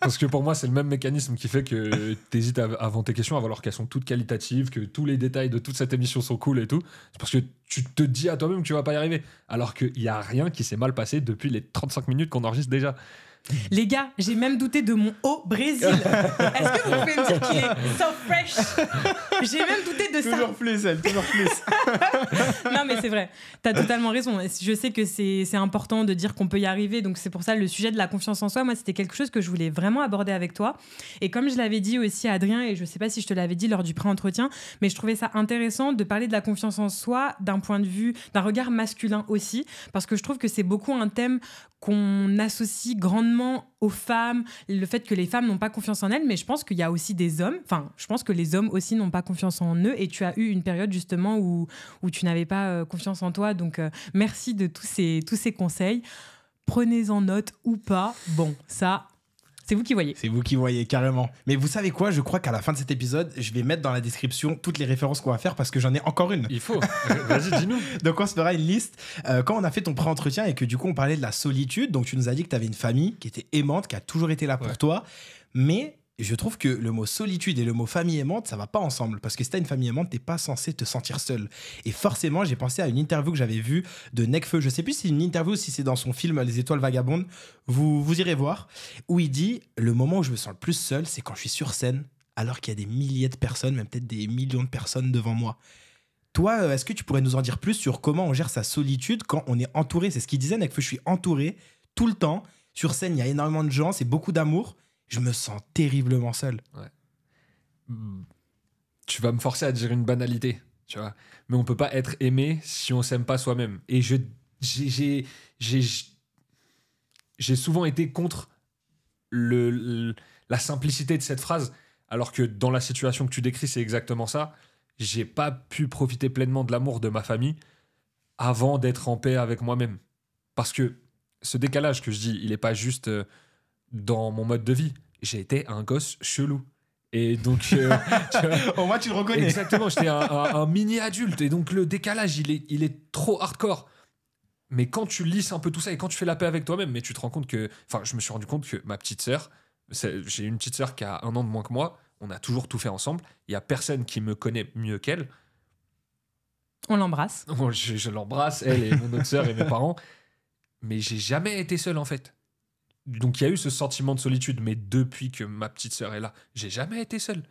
Parce que pour moi, c'est le même mécanisme qui fait que tu hésites avant tes questions, alors qu'elles sont toutes qualitatives, que tous les détails de toute cette émission sont cool et tout. C'est parce que tu te dis à toi-même que tu vas pas y arriver. Alors qu'il y a rien qui s'est mal passé depuis les 35 minutes qu'on enregistre déjà. Les gars, j'ai même douté de mon haut Brésil. [laughs] Est-ce que vous pouvez me dire qu'il est so fresh J'ai même douté de ça. Toujours plus, elle, toujours plus. [laughs] non, mais c'est vrai. T'as totalement raison. Je sais que c'est important de dire qu'on peut y arriver. Donc, c'est pour ça le sujet de la confiance en soi. Moi, c'était quelque chose que je voulais vraiment aborder avec toi. Et comme je l'avais dit aussi à Adrien, et je sais pas si je te l'avais dit lors du pré-entretien, mais je trouvais ça intéressant de parler de la confiance en soi d'un point de vue, d'un regard masculin aussi. Parce que je trouve que c'est beaucoup un thème qu'on associe grandement aux femmes, le fait que les femmes n'ont pas confiance en elles, mais je pense qu'il y a aussi des hommes, enfin, je pense que les hommes aussi n'ont pas confiance en eux, et tu as eu une période justement où, où tu n'avais pas euh, confiance en toi, donc euh, merci de tous ces, tous ces conseils. Prenez-en note ou pas, bon, ça, c'est vous qui voyez. C'est vous qui voyez, carrément. Mais vous savez quoi Je crois qu'à la fin de cet épisode, je vais mettre dans la description toutes les références qu'on va faire parce que j'en ai encore une. Il faut. [laughs] Vas-y, dis-nous. donc, on se fera une liste. Euh, quand on a fait ton pré-entretien et que du coup, on parlait de la solitude, donc tu nous as dit que tu avais une famille qui était aimante, qui a toujours été là pour toi. Mais je trouve que le mot solitude et le mot famille aimante, ça va pas ensemble. Parce que si une famille aimante, t'es pas censé te sentir seul. Et forcément, j'ai pensé à une interview que j'avais vue de Necfeu. Je sais plus si c'est une interview ou si c'est dans son film Les Étoiles Vagabondes. Vous, vous irez voir. Où il dit Le moment où je me sens le plus seul, c'est quand je suis sur scène, alors qu'il y a des milliers de personnes, même peut-être des millions de personnes devant moi. Toi, euh, est-ce que tu pourrais nous en dire plus sur comment on gère sa solitude quand on est entouré C'est ce qu'il disait Necfeu. Je suis entouré tout le temps. Sur scène, il y a énormément de gens, c'est beaucoup d'amour je me sens terriblement seul. Hmm. Tu vas me forcer à dire une banalité, tu vois. Mais on peut pas être aimé si on s'aime pas soi-même. Et je j'ai j'ai souvent été contre le, la simplicité de cette phrase, alors que dans la situation que tu décris, c'est exactement ça. J'ai pas pu profiter pleinement de l'amour de ma famille avant d'être en paix avec moi-même. Parce que ce décalage que je dis, il n'est pas juste euh, dans mon mode de vie. j'ai été un gosse chelou. Et donc, Moi, euh, [laughs] au moins tu le reconnais. Exactement, j'étais un, mini adulte. Et donc le décalage, il est, il est trop hardcore. Mais quand tu lisses un peu tout ça et quand tu fais la paix avec toi-même, mais tu te rends compte que, enfin, je me suis rendu compte que ma petite sœur, j'ai une petite sœur qui a un an de moins que moi. On a toujours tout fait ensemble. Il y a personne qui me connaît mieux qu'elle. On l'embrasse. Je, je l'embrasse, elle et mon autre sœur et mes parents. Mais j'ai jamais été seul en fait donc il y a eu ce sentiment de solitude, mais depuis que ma petite sœur est là, j'ai jamais été seul.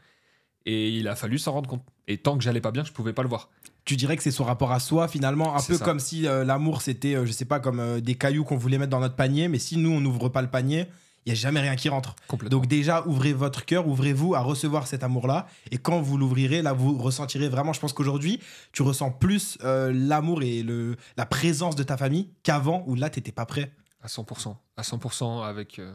Et il a fallu s'en rendre compte. Et tant que j'allais pas bien, je pouvais pas le voir. Tu dirais que c'est son rapport à soi finalement, un peu comme si euh, l'amour c'était, euh, je sais pas, comme euh, des cailloux qu'on voulait mettre dans notre panier, mais si nous on n'ouvre pas le panier, il n'y a jamais rien qui rentre. Donc déjà, ouvrez votre cœur, ouvrez-vous à recevoir cet amour-là. Et quand vous l'ouvrirez, là, vous ressentirez vraiment, je pense qu'aujourd'hui, tu ressens plus l'amour et le, la présence de ta famille qu'avant, où là, tu pas prêt. À 100%. À 100% avec. Euh,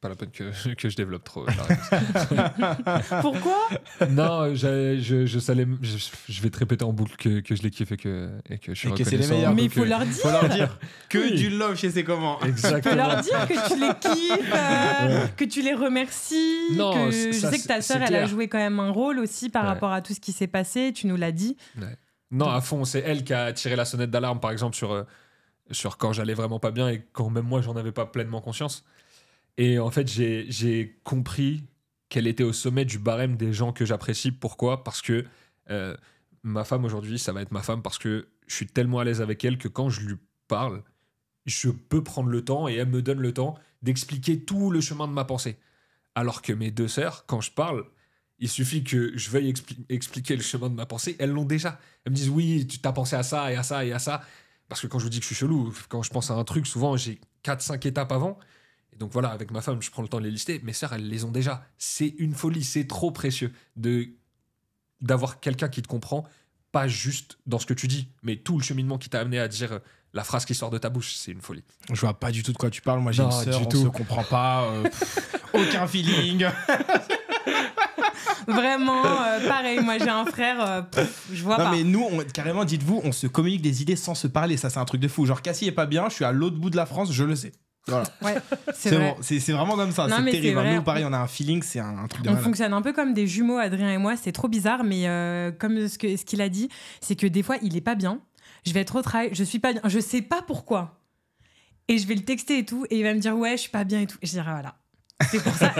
pas la peine que, [laughs] je développe trop. [laughs] Pourquoi non, je, je, vais te répéter en boucle que, que je les kiffe et que, et que je suis reconnaissant, Mais il faut leur dire. Faut leur dire [laughs] que du love chez ses comment. Faut leur dire que tu les kiffes, euh, que tu les remercies. Non, que je sais que ta sœur, elle a joué quand même un rôle aussi par rapport à tout ce qui s'est passé. Tu nous l'as dit. Non, à fond, c'est elle qui a tiré la sonnette d'alarme, par exemple, sur, euh, sur quand j'allais vraiment pas bien et quand même moi j'en avais pas pleinement conscience. Et en fait, j'ai compris qu'elle était au sommet du barème des gens que j'apprécie. Pourquoi Parce que euh, ma femme aujourd'hui, ça va être ma femme parce que je suis tellement à l'aise avec elle que quand je lui parle, je peux prendre le temps et elle me donne le temps d'expliquer tout le chemin de ma pensée. Alors que mes deux sœurs, quand je parle, il suffit que je veuille expliquer le chemin de ma pensée, elles l'ont déjà. Elles me disent oui, tu t'as pensé à ça et à ça et à ça. Parce que quand je vous dis que je suis chelou, quand je pense à un truc, souvent j'ai 4-5 étapes avant. Et donc voilà, avec ma femme, je prends le temps de les lister. Mes sœurs, elles les ont déjà. C'est une folie, c'est trop précieux de d'avoir quelqu'un qui te comprend, pas juste dans ce que tu dis, mais tout le cheminement qui t'a amené à dire euh, la phrase qui sort de ta bouche, c'est une folie. Je vois pas du tout de quoi tu parles. Moi, j'ai une sœur, on tout. se comprend pas. Euh, aucun feeling. [laughs] Vraiment, euh, pareil, moi j'ai un frère, euh, je vois non, mais nous, carrément, dites-vous, on se communique des idées sans se parler. Ça, c'est un truc de fou. Genre, Cassie est pas bien, je suis à l'autre bout de la France, je le sais. Ouais, [laughs] c'est vrai. vraiment comme ça, c'est terrible. Nous, pareil, on a un feeling, c'est un, truc de On fonctionne un peu comme des jumeaux, Adrien et moi, c'est trop bizarre, mais euh, comme ce qu'il ce a dit, c'est que des fois, il est pas bien. Je vais être au travail, je suis pas bien, je sais pas pourquoi. Et je vais le texter et tout, et il va me dire, ouais, je suis pas bien et tout. Et je dirais, voilà, c'est pour ça,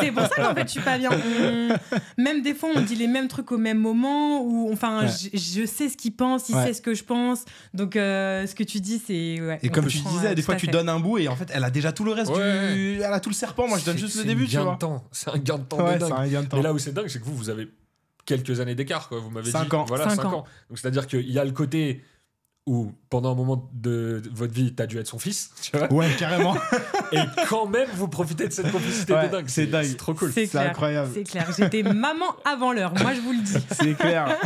c'est pour ça qu'en fait je suis pas bien. [laughs] Mm. même des fois on dit les mêmes trucs au même moment ou enfin je, sais ce qu'il pense, il sait ce que je pense. Donc euh, ce que tu dis c'est Et comme tu disais, des fois tu donnes un bout et en fait elle a déjà tout le reste du elle a tout le serpent, moi je donne juste le début, tu vois. C'est un gain de temps. temps. Mais là où c'est dingue, c'est que vous vous avez quelques années d'écart quoi, vous m'avez dit voilà 5 ans. Donc c'est-à-dire qu'il y a le côté où pendant un moment de votre vie, tu as dû être son fils, tu vois Ouais, carrément. [laughs] et quand même, vous profitez de cette complicité de dingue. C'est dingue. C'est trop cool. C'est incroyable. C'est clair. J'étais maman avant l'heure, moi je vous le dis. C'est clair.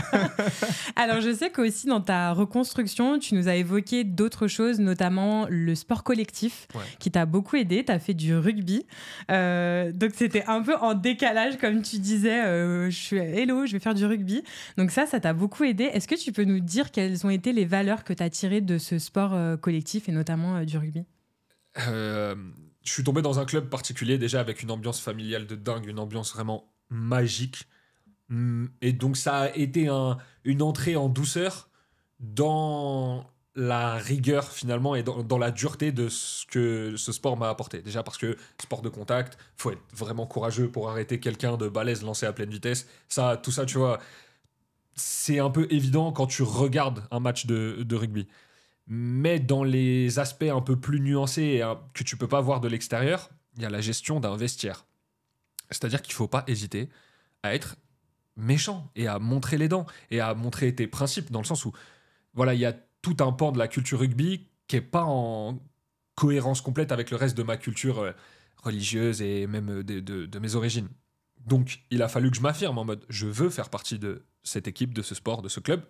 [laughs] Alors je sais qu'aussi dans ta reconstruction, tu nous as évoqué d'autres choses, notamment le sport collectif, qui t'a beaucoup aidé. T'as fait du rugby. Euh, donc c'était un peu en décalage, comme tu disais, euh, je suis hello, je vais faire du rugby. Donc ça, ça t'a beaucoup aidé. Est-ce que tu peux nous dire quelles ont été les valeurs que tu as tiré de ce sport euh, collectif et notamment euh, du rugby euh, Je suis tombé dans un club particulier déjà avec une ambiance familiale de dingue, une ambiance vraiment magique. Hum, et donc ça a été un, une entrée en douceur dans la rigueur finalement et dans, la dureté de ce que ce sport m'a apporté. Déjà parce que sport de contact, faut être vraiment courageux pour arrêter quelqu'un de balèze lancé à pleine vitesse. Ça, tout ça, tu vois, c'est un peu évident quand tu regardes un match de, rugby. Mais dans les aspects un peu plus nuancés euh, que tu peux pas voir de l'extérieur, il y a la gestion d'un vestiaire. C'est-à-dire qu'il ne faut pas hésiter à être méchant et à montrer les dents et à montrer tes principes dans le sens où voilà, il y a tout un pan de la culture rugby qui est pas en cohérence complète avec le reste de ma culture euh, religieuse et même de mes origines. Donc, il a fallu que je m'affirme en mode je veux faire partie de cette équipe, de ce sport, de ce club,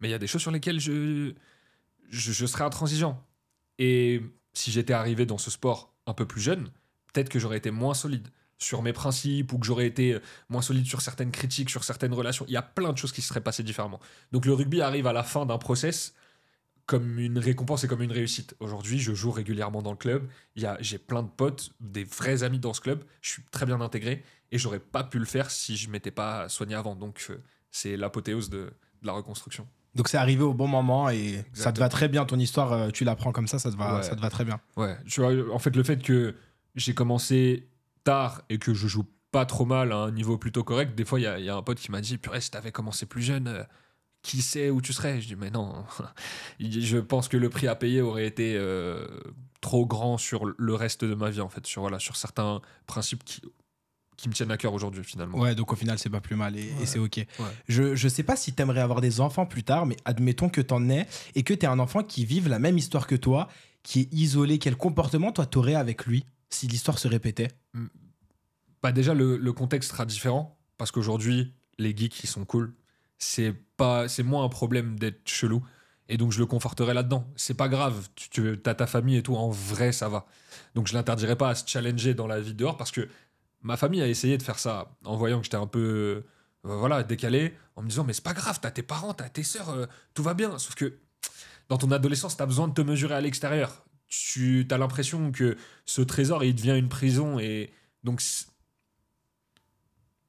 mais il y a des choses sur lesquelles je, je, serais intransigeant. Et si j'étais arrivé dans ce sport un peu plus jeune, peut-être que j'aurais été moins solide sur mes principes ou que j'aurais été euh, moins solide sur certaines critiques, sur certaines relations. Il y a plein de choses qui se seraient passées différemment. Donc, le rugby arrive à la fin d'un process comme une récompense et comme une réussite. Aujourd'hui, je joue régulièrement dans le club. J'ai plein de potes, des vrais amis dans ce club. Je suis très bien intégré et j'aurais pas pu le faire si je m'étais pas soigné avant. Donc euh, c'est l'apothéose de, la reconstruction. Donc c'est arrivé au bon moment et ça te va très bien. Ton histoire, euh, tu l'apprends comme ça, ça te va, ça te va très bien. Ouais. Tu vois, en fait, le fait que j'ai commencé tard et que je joue pas trop mal à un niveau plutôt correct, des fois il y, a un pote qui m'a dit purée, si t'avais commencé plus jeune. Euh, qui sait où tu serais Je dis mais non. [laughs] je pense que le prix à payer aurait été trop grand sur le reste de ma vie en fait, sur voilà, sur certains principes qui qui me tiennent à cœur aujourd'hui finalement. Ouais, donc au final c'est pas plus mal et, c'est ok. Je, je sais pas si t'aimerais avoir des enfants plus tard, mais admettons que t'en aies et que t'es un enfant qui vive la même histoire que toi, qui est isolé. Quel comportement toi t'aurais avec lui si l'histoire se répétait hmm. Bah déjà le, contexte sera différent parce qu'aujourd'hui les geeks ils sont cool. C'est pas c'est moins un problème d'être chelou. Et donc je le conforterai là-dedans. C'est pas grave, tu, tu as ta famille et tout, en vrai ça va. Donc je l'interdirai pas à se challenger dans la vie dehors parce que ma famille a essayé de faire ça en voyant que j'étais un peu euh, voilà décalé, en me disant mais c'est pas grave, t'as tes parents, t'as tes sœurs, euh, tout va bien. Sauf que dans ton adolescence, t'as besoin de te mesurer à l'extérieur. Tu as l'impression que ce trésor, il devient une prison et donc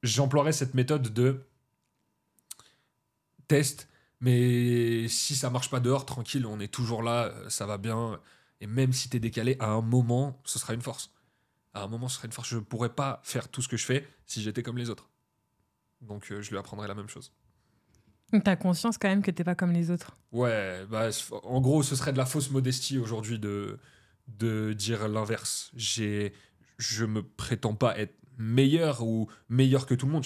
j'emploierais cette méthode de test, mais si ça marche pas dehors, tranquille, on est toujours là, euh, ça va bien. Et même si t'es décalé, à un moment, ce sera une force à un moment, ce serait une force. Je ne pourrais pas faire tout ce que je fais si j'étais comme les autres. Donc, euh, je lui apprendrai la même chose. T'as conscience quand même que tu t'es pas comme les autres. Ouais, bah, en gros, ce serait de la fausse modestie aujourd'hui de, de dire l'inverse. J'ai, je me prétends pas être meilleur ou meilleur que tout le monde.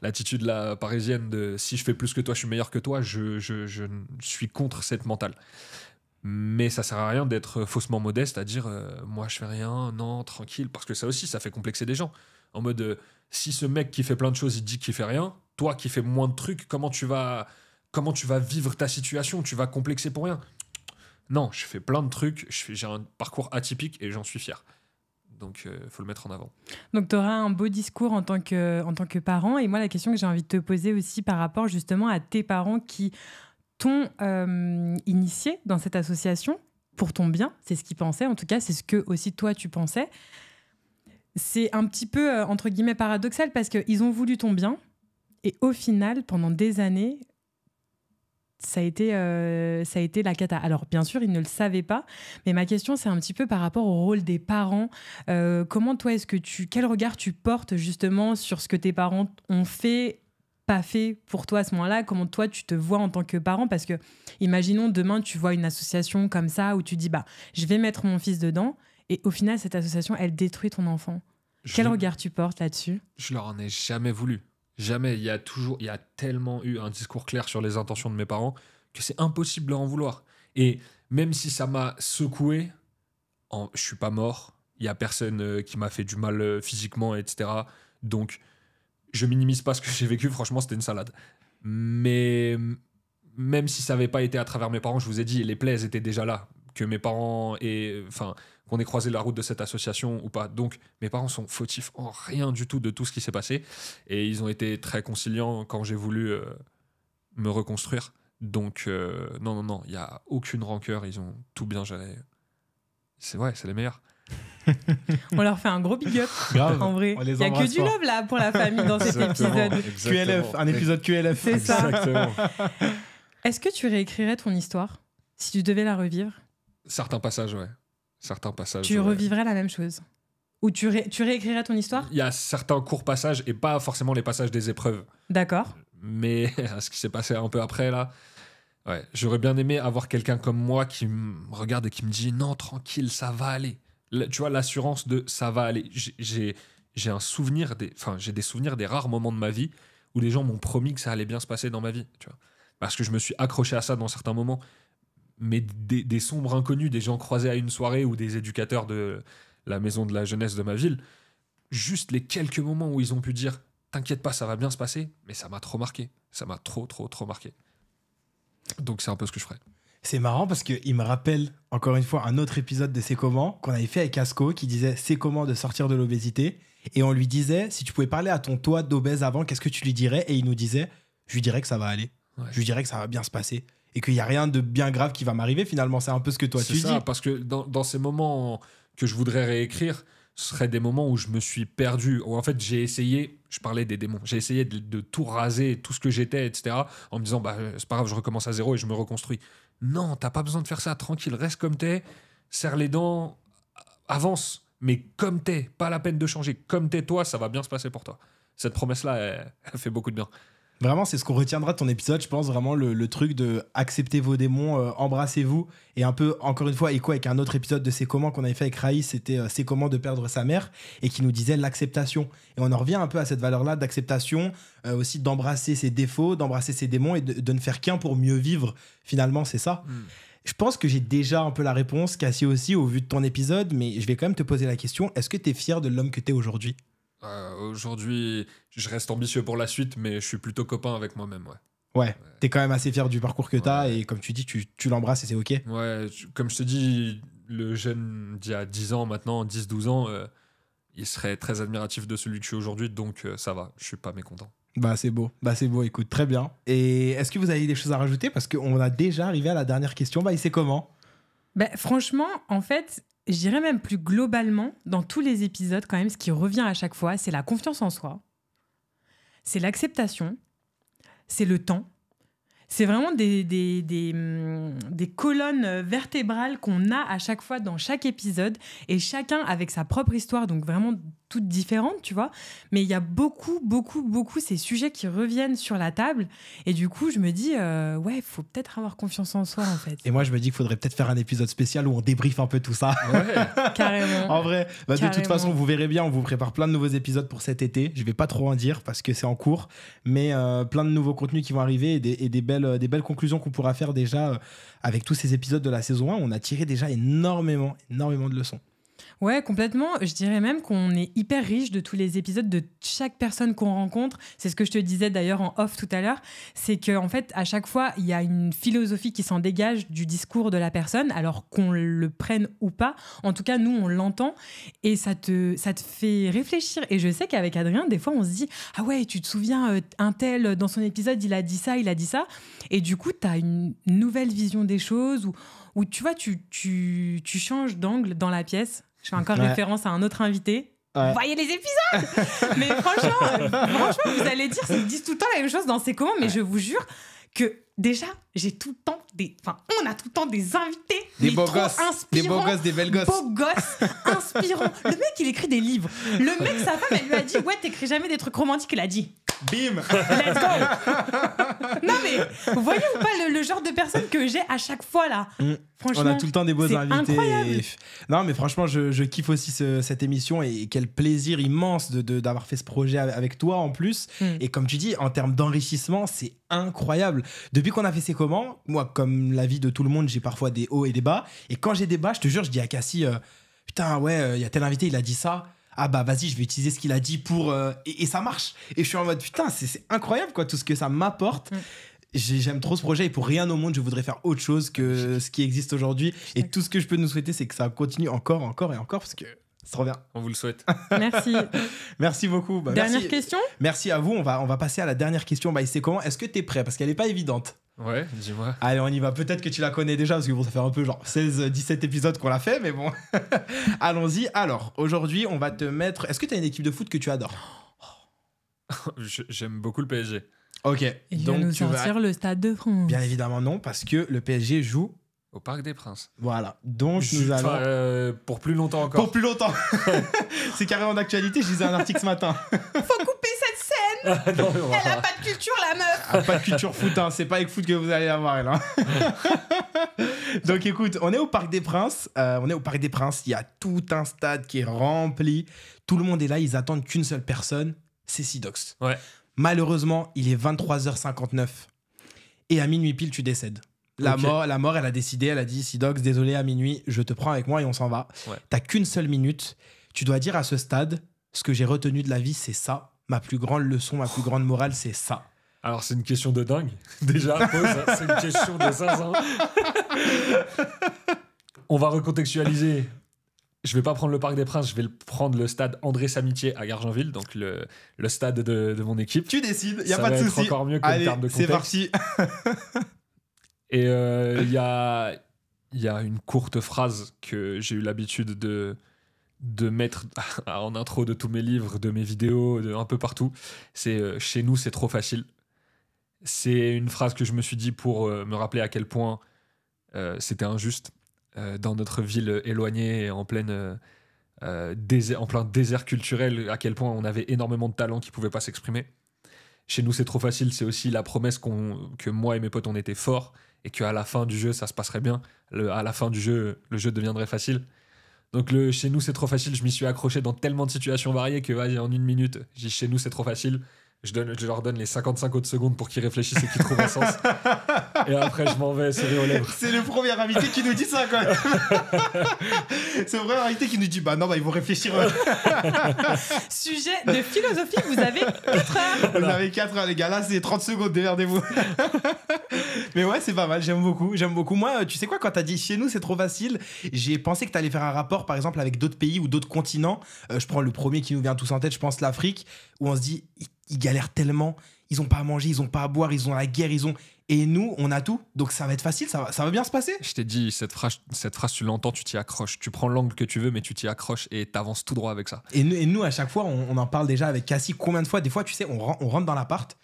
l'attitude la parisienne de si je fais plus que toi, je suis meilleur que toi, je, je, je suis contre cette mentale. Mais ça sert à rien d'être faussement modeste, à dire euh, moi je fais rien, non, tranquille, parce que ça aussi, ça fait complexer des gens. En mode, euh, si ce mec qui fait plein de choses, il dit qu'il fait rien, toi qui fais moins de trucs, comment tu vas, comment tu vas vivre ta situation Tu vas complexer pour rien. Non, je fais plein de trucs, j'ai un parcours atypique et j'en suis fier. Donc, il euh, faut le mettre en avant. Donc, tu auras un beau discours en tant, que, en tant que parent. Et moi, la question que j'ai envie de te poser aussi par rapport justement à tes parents qui, ton euh, initié dans cette association pour ton bien. C'est ce qu'ils pensaient, en tout cas, c'est ce que aussi toi tu pensais. C'est un petit peu, euh, entre guillemets, paradoxal parce qu'ils ont voulu ton bien et au final, pendant des années, ça a, été, euh, ça a été la cata. Alors bien sûr, ils ne le savaient pas, mais ma question c'est un petit peu par rapport au rôle des parents. comment toi est-ce que tu, quel regard tu portes justement sur ce que tes parents ont fait pas fait pour toi à ce moment-là, comment toi tu te vois en tant que parent parce que imaginons demain tu vois une association comme ça où tu dis bah je vais mettre mon fils dedans et au final cette association elle détruit ton enfant. Quel regard tu portes là-dessus Je leur en ai jamais voulu. Jamais, il y a toujours il y a tellement eu un discours clair sur les intentions de mes parents que c'est impossible à en vouloir. Et même si ça m'a secoué, en, je suis pas mort, il y a personne euh, qui m'a fait du mal euh, physiquement etc. Donc je minimise pas ce que j'ai vécu, franchement, c'était une salade. Mais même si ça n'avait pas été à travers mes parents, je vous ai dit, les plaies étaient déjà là, que mes parents et enfin qu'on ait croisé la route de cette association ou pas. Donc mes parents sont fautifs en rien du tout de tout ce qui s'est passé et ils ont été très conciliants quand j'ai voulu euh, me reconstruire. Donc euh, non non non, il y a aucune rancœur, ils ont tout bien géré. C'est vrai, c'est les meilleurs. [laughs] on leur fait un gros big up. En vrai, il n'y a que du love là pour la famille dans cet épisode. QLF, un épisode QLF. C'est ça. [laughs] Est-ce que tu réécrirais ton histoire si tu devais la revivre Certains passages, ouais. Certains passages. Tu revivrais la même chose Ou tu, tu réécrirais ton histoire Il y a certains courts passages et pas forcément les passages des épreuves. D'accord. Mais [laughs] ce qui s'est passé un peu après là. Ouais, j'aurais bien aimé avoir quelqu'un comme moi qui me regarde et qui me dit non tranquille ça va aller tu vois, l'assurance de ça va aller. J'ai, j'ai un souvenir des, enfin, j'ai des souvenirs des rares moments de ma vie où les gens m'ont promis que ça allait bien se passer dans ma vie, tu vois. Parce que je me suis accroché à ça dans certains moments. Mais des, des sombres inconnus, des gens croisés à une soirée ou des éducateurs de la maison de la jeunesse de ma ville, juste les quelques moments où ils ont pu dire T'inquiète pas, ça va bien se passer, mais ça m'a trop marqué. Ça m'a trop, trop, trop marqué. Donc c'est un peu ce que je ferais. C'est marrant parce qu'il me rappelle encore une fois un autre épisode de C'est comment qu'on avait fait avec Asco qui disait C'est comment de sortir de l'obésité. Et on lui disait Si tu pouvais parler à ton toi d'obèse avant, qu'est-ce que tu lui dirais Et il nous disait Je lui dirais que ça va aller. Je lui dirais que ça va bien se passer. Et qu'il n'y a rien de bien grave qui va m'arriver finalement. C'est un peu ce que toi tu ça, parce que dans, ces moments que je voudrais réécrire, ce seraient des moments où je me suis perdu, où en fait j'ai essayé, je parlais des démons, j'ai essayé de, tout raser, tout ce que j'étais, etc., en me disant, bah, c'est pas grave, je recommence à zéro et je me reconstruis. Non, t'as pas besoin de faire ça, tranquille, reste comme t'es, serre les dents, avance, mais comme t'es, pas la peine de changer, comme t'es toi, ça va bien se passer pour toi. Cette promesse-là, elle, fait beaucoup de bien. Vraiment, c'est ce qu'on retiendra de ton épisode, je pense, vraiment le, truc de accepter vos démons, euh, embrassez-vous. Et un peu, encore une fois, écho avec un autre épisode de C'est comment qu'on avait fait avec Raïs, c'était euh, C'est comment de perdre sa mère, et qui nous disait l'acceptation. Et on en revient un peu à cette valeur-là d'acceptation, euh, aussi d'embrasser ses défauts, d'embrasser ses démons, et de, ne faire qu'un pour mieux vivre. Finalement, c'est ça. Mm. Je pense que j'ai déjà un peu la réponse, Cassie aussi, au vu de ton épisode, mais je vais quand même te poser la question, est-ce que tu es fier de l'homme que tu es aujourd'hui euh, aujourd'hui, je reste ambitieux pour la suite, mais je suis plutôt copain avec moi-même, ouais. Ouais, t'es quand même assez fier du parcours que t'as as et comme tu dis, tu, l'embrasses et c'est ok. Ouais, comme je te dis, le jeune d'il y a 10 ans maintenant, 10-12 ans, euh, il serait très admiratif de celui que je suis aujourd'hui, donc euh, ça va, je suis pas mécontent. Bah c'est beau, bah c'est beau, écoute, très bien. Et est-ce que vous avez des choses à rajouter Parce qu'on a déjà arrivé à la dernière question, bah il sait comment bah, Franchement, en fait, je dirais même plus globalement, dans tous les épisodes, quand même, ce qui revient à chaque fois, c'est la confiance en soi, c'est l'acceptation, c'est le temps. C'est vraiment des, des mm, colonnes vertébrales qu'on a à chaque fois dans chaque épisode et chacun avec sa propre histoire, donc vraiment toutes différentes, tu vois. Mais il y a beaucoup, beaucoup, beaucoup ces sujets qui reviennent sur la table. Et du coup, je me dis, euh, ouais, faut peut-être avoir confiance en soi, en fait. Et moi, je me dis qu'il faudrait peut-être faire un épisode spécial où on débriefe un peu tout ça. [laughs] Carrément. en vrai, bah, de toute façon, vous verrez bien, on vous prépare plein de nouveaux épisodes pour cet été. Je vais pas trop en dire parce que c'est en cours, mais euh, plein de nouveaux contenus qui vont arriver et et des belles, euh, des belles conclusions qu'on pourra faire déjà avec tous ces épisodes de la saison 1. On a tiré déjà énormément, énormément de leçons. Ouais, complètement. Je dirais même qu'on est hyper riche de tous les épisodes de chaque personne qu'on rencontre. C'est ce que je te disais d'ailleurs en off tout à l'heure. C'est qu'en en fait, à chaque fois, il y a une philosophie qui s'en dégage du discours de la personne, alors qu'on le prenne ou pas. En tout cas, nous, on l'entend et ça te, ça te fait réfléchir. Et je sais qu'avec Adrien, des fois, on se dit Ah ouais, tu te souviens, euh, un tel, dans son épisode, il a dit ça, il a dit ça. Et du coup, tu as une nouvelle vision des choses ou où tu vois, tu, tu changes d'angle dans la pièce. Je fais encore référence à un autre invité. Vous Voyez les épisodes [laughs] Mais franchement, franchement, vous allez dire, ils disent tout le temps la même chose dans ces commentaires, mais je vous jure que déjà, j'ai tout le temps des. Enfin, on a tout le temps des invités. Des beaux gosses. Des beaux gosses, des belles gosses. Beaux gosses, [laughs] inspirants. Le mec, il écrit des livres. Le mec, sa femme, elle lui a dit Ouais, t'écris jamais des trucs romantiques. Il a dit Bim [laughs] Non mais, voyez ou pas le, genre de personne que j'ai à chaque fois là mm. Franchement, On a tout le temps des beaux invités. Non mais franchement, je, kiffe aussi cette émission et quel plaisir immense d'avoir de, d'avoir fait ce projet avec toi en plus. Mm. Et comme tu dis, en termes d'enrichissement, c'est incroyable. Depuis qu'on a fait ces comment, moi comme la vie de tout le monde, j'ai parfois des hauts et des bas. Et quand j'ai des bas, je te jure, je dis à Cassie... Euh, Putain, ouais, euh, il y a tel invité, il a dit ça ah bah vas-y, je vais utiliser ce qu'il a dit pour. Euh, et, ça marche. Et je suis en mode putain, c'est incroyable quoi, tout ce que ça m'apporte. Mm. J'aime trop ce projet et pour rien au monde, je voudrais faire autre chose que ah, ce qui existe aujourd'hui. Et tout ce que je peux nous souhaiter, c'est que ça continue encore, encore et encore parce que c'est trop On vous le souhaite. [laughs] Merci. [laughs] merci beaucoup. Bah, dernière question Merci à vous. On va, on va passer à la dernière question. Bah, c'est comment Est-ce que tu es prêt Parce qu'elle n'est pas évidente. Ouais, dis-moi. Allez, on y va. Peut-être que tu la connais déjà, parce que bon, ça fait un peu genre 16-17 épisodes qu'on l'a fait, mais bon. [laughs] Allons-y. Alors, aujourd'hui, on va te mettre. Est-ce que tu as une équipe de foot que tu adores [laughs] J'aime beaucoup le PSG. Ok. Il donc, tu vas... le Stade de France. Bien évidemment, non, parce que le PSG joue. Au Parc des Princes. Voilà. Donc, nous allons. Euh, pour plus longtemps encore. Pour plus longtemps. [laughs] C'est carrément d'actualité. Je lisais un article ce matin. Faut couper ça. [laughs] Elle a pas de culture, la meuf a ah, pas de culture foot, hein. c'est pas avec foot que vous allez avoir, elle. Hein. [laughs] Donc écoute, on est au Parc des Princes. Euh, on est au Parc des Princes. Il y a tout un stade qui est rempli. Tout le monde est là. Ils attendent qu'une seule personne, c'est Sidox. Ouais. Malheureusement, il est 23h59. Et à minuit pile, tu décèdes. La, mort, la mort, elle a décidé, elle a dit Sidox, désolé, à minuit, je te prends avec moi et on s'en va. tu T'as qu'une seule minute. Tu dois dire à ce stade, ce que j'ai retenu de la vie, c'est ça ma plus grande leçon, ma plus oh. grande morale, c'est ça. Alors, c'est une question de dingue. [laughs] Déjà, pose, hein. c'est une question de [laughs] On va recontextualiser. Je vais pas prendre le Parc des Princes, je vais prendre le stade André Samitier à Gargenville, donc le, stade de, mon équipe. Tu décides, il n'y a pas de souci. C'est encore mieux que termes de contexte. C'est parti. [laughs] Et il euh, a, y a une courte phrase que j'ai eu l'habitude de, de mettre [laughs] en intro de tous mes livres, de mes vidéos, un peu partout, c'est euh, chez nous c'est trop facile. C'est une phrase que je me suis dit pour euh, me rappeler à quel point euh, c'était injuste dans notre ville éloignée en pleine plein désert culturel, à quel point on avait énormément de talents qui pouvaient pas s'exprimer. Chez nous c'est trop facile, c'est aussi la promesse que moi et mes potes on était forts et qu'à la fin du jeu ça se passerait bien. à la fin du jeu le jeu deviendrait facile. Donc le chez nous c'est trop facile, je m'y suis accroché dans tellement de situations variées que en une minute, dis chez nous c'est trop facile. Je, donne, je leur donne les 55 autres secondes pour qu'ils réfléchissent et qu'ils trouvent un sens. [laughs] et après je m'en vais, aux lèvres. C'est le premier invité qui nous dit ça quoi [laughs] c'est le premier invité qui nous dit bah non, bah ils vont réfléchir. [laughs] Sujet de philosophie, vous avez 4 heures. Vous avez 4 heures, les gars, là c'est 30 secondes, démerdez-vous. [laughs] Mais ouais, c'est pas mal, j'aime beaucoup, j'aime beaucoup. Moi, tu sais quoi, quand t'as dit chez nous c'est trop facile, j'ai pensé que t'allais faire un rapport par exemple avec d'autres pays ou d'autres continents. Euh, je prends le premier qui nous vient tous en tête, je pense l'Afrique, où on se dit ils galèrent tellement, ils ont pas à manger, ils ont pas à boire, ils ont la guerre, ils ont et nous, on a tout. Donc ça va être facile, ça va, bien se passer. Je t'ai dit, cette phrase, cette phrase tu l'entends, tu t'y accroches. Tu prends l'angle que tu veux, mais tu t'y accroches et t'avances tout droit avec ça. Et nous, à chaque fois, on, en parle déjà avec Cassie. Combien de fois, des fois, tu sais, on, rentre dans l'appart.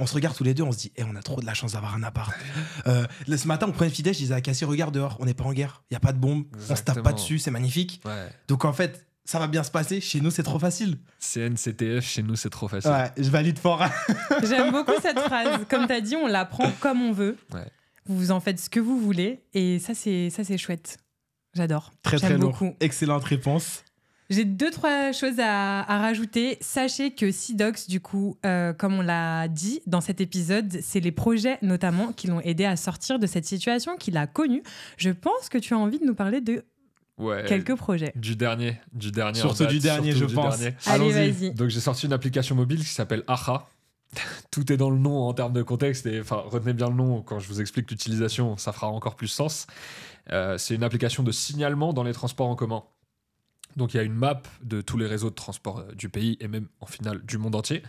On se regarde tous les deux, on se dit, eh, on a trop de la chance d'avoir un appart. [laughs] Euh, ce matin, on prenait fidèle, je disais à Cassie, regarde dehors, on n'est pas en guerre, il n'y a pas de bombe, on se tape pas dessus, c'est magnifique. Donc en fait, ça va bien se passer. Chez nous, c'est trop facile. CNCTF, chez nous, c'est trop facile. je valide fort. [laughs] J'aime beaucoup cette phrase. Comme tu as dit, on la prend comme on veut. Ouais. Vous en faites ce que vous voulez. Et ça, c'est, ça, c'est chouette. J'adore. Très, très beaucoup. Excellente réponse. J'ai deux, trois choses à, rajouter. Sachez que Sidox, du coup, euh, comme on l'a dit dans cet épisode, c'est les projets notamment qui l'ont aidé à sortir de cette situation qu'il a connue. Je pense que tu as envie de nous parler de quelques projets. Du dernier, du dernier. Surtout du dernier, je pense. Allez, vas-y. Donc j'ai sorti une application mobile qui s'appelle Aha. [laughs] Tout est dans le nom en termes de contexte et enfin retenez bien le nom quand je vous explique l'utilisation, ça fera encore plus sens. Euh, c'est une application de signalement dans les transports en commun. Donc il y a une map de tous les réseaux de transport euh, du pays et même en finale du monde entier.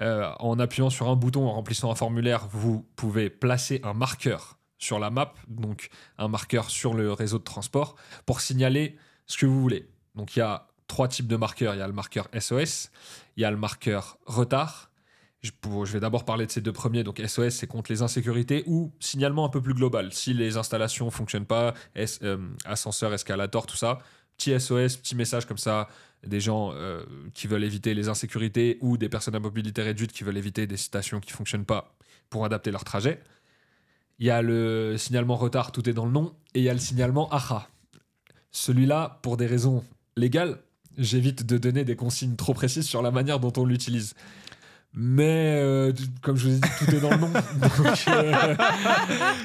Euh, en appuyant sur un bouton, en remplissant un formulaire, vous pouvez placer un marqueur sur la map, donc un marqueur sur le réseau de transport, pour signaler ce que vous voulez. Donc il y a trois types de marqueurs. Il y a le marqueur SOS, il y a le marqueur retard. Je, vais d'abord parler de ces deux premiers. Donc SOS, c'est contre les insécurités ou signalement un peu plus global. Si les installations fonctionnent pas, euh, ascenseur, escalator, tout ça, petit SOS, petit message comme ça, des gens euh, qui veulent éviter les insécurités ou des personnes à mobilité réduite qui veulent éviter des citations qui ne fonctionnent pas pour adapter leur trajet. Il y a le signalement retard, tout est dans le nom, et il y a le signalement AHA. Celui-là, pour des raisons légales, j'évite de donner des consignes trop précises sur la manière dont on l'utilise. Mais euh, comme je vous ai dit, tout est dans le nom. [laughs] Euh,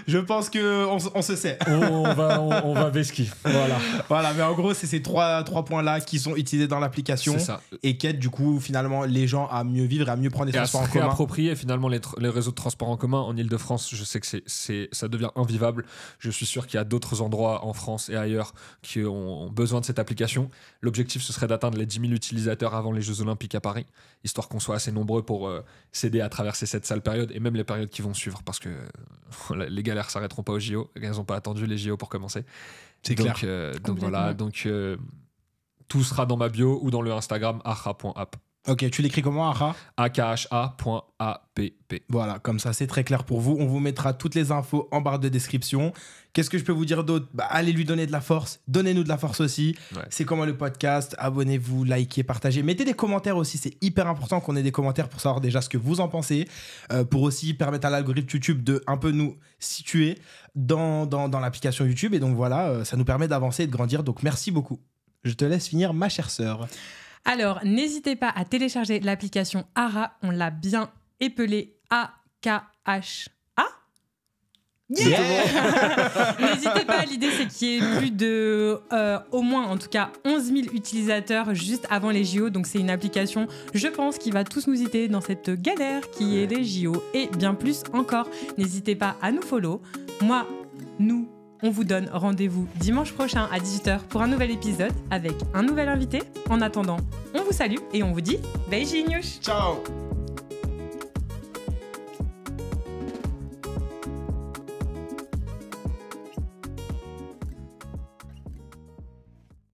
je pense que on, se sait. on, va on, va Voilà. Voilà. Mais en gros, c'est ces trois trois points là qui sont utilisés dans l'application et qui aident du coup finalement les gens à mieux vivre et à mieux prendre des transports à se en commun. finalement les, les, réseaux de transports en commun en Ile-de-France. Je sais que c'est ça devient invivable. Je suis sûr qu'il y a d'autres endroits en France et ailleurs qui ont, ont besoin de cette application. L'objectif ce serait d'atteindre les 10 000 utilisateurs avant les Jeux Olympiques à Paris, histoire qu'on soit assez nombreux pour pour euh, s'aider à traverser cette sale période et même les périodes qui vont suivre parce que euh, [laughs] les galères s'arrêteront pas aux JO. Elles n'ont pas attendu les JO pour commencer. C'est clair. Euh, donc voilà, donc tout sera dans ma bio ou dans le Instagram arra.app. Ok, tu l'écris comment, Aha A-P-P Voilà, comme ça, c'est très clair pour vous. On vous mettra toutes les infos en barre de description. Qu'est-ce que je peux vous dire d'autre bah, Allez lui donner de la force. Donnez-nous de la force aussi. C'est comment le podcast Abonnez-vous, likez, partagez. Mettez des commentaires aussi. C'est hyper important qu'on ait des commentaires pour savoir déjà ce que vous en pensez. Euh, pour aussi permettre à l'algorithme YouTube de un peu nous situer dans, dans, dans l'application YouTube. Et donc voilà, euh, ça nous permet d'avancer et de grandir. Donc merci beaucoup. Je te laisse finir, ma chère sœur. Alors, n'hésitez pas à télécharger l'application ARA. On l'a bien épelé A-K-H. Ah yeah [laughs] N'hésitez pas, l'idée c'est qu'il y ait plus de, euh, au moins en tout cas, 11 000 utilisateurs juste avant les JO. Donc c'est une application, je pense, qui va tous nous aider dans cette galère qui est les JO et bien plus encore. N'hésitez pas à nous follow. Moi, nous, on vous donne rendez-vous dimanche prochain à 18h pour un nouvel épisode avec un nouvel invité. En attendant, on vous salue et on vous dit news Ciao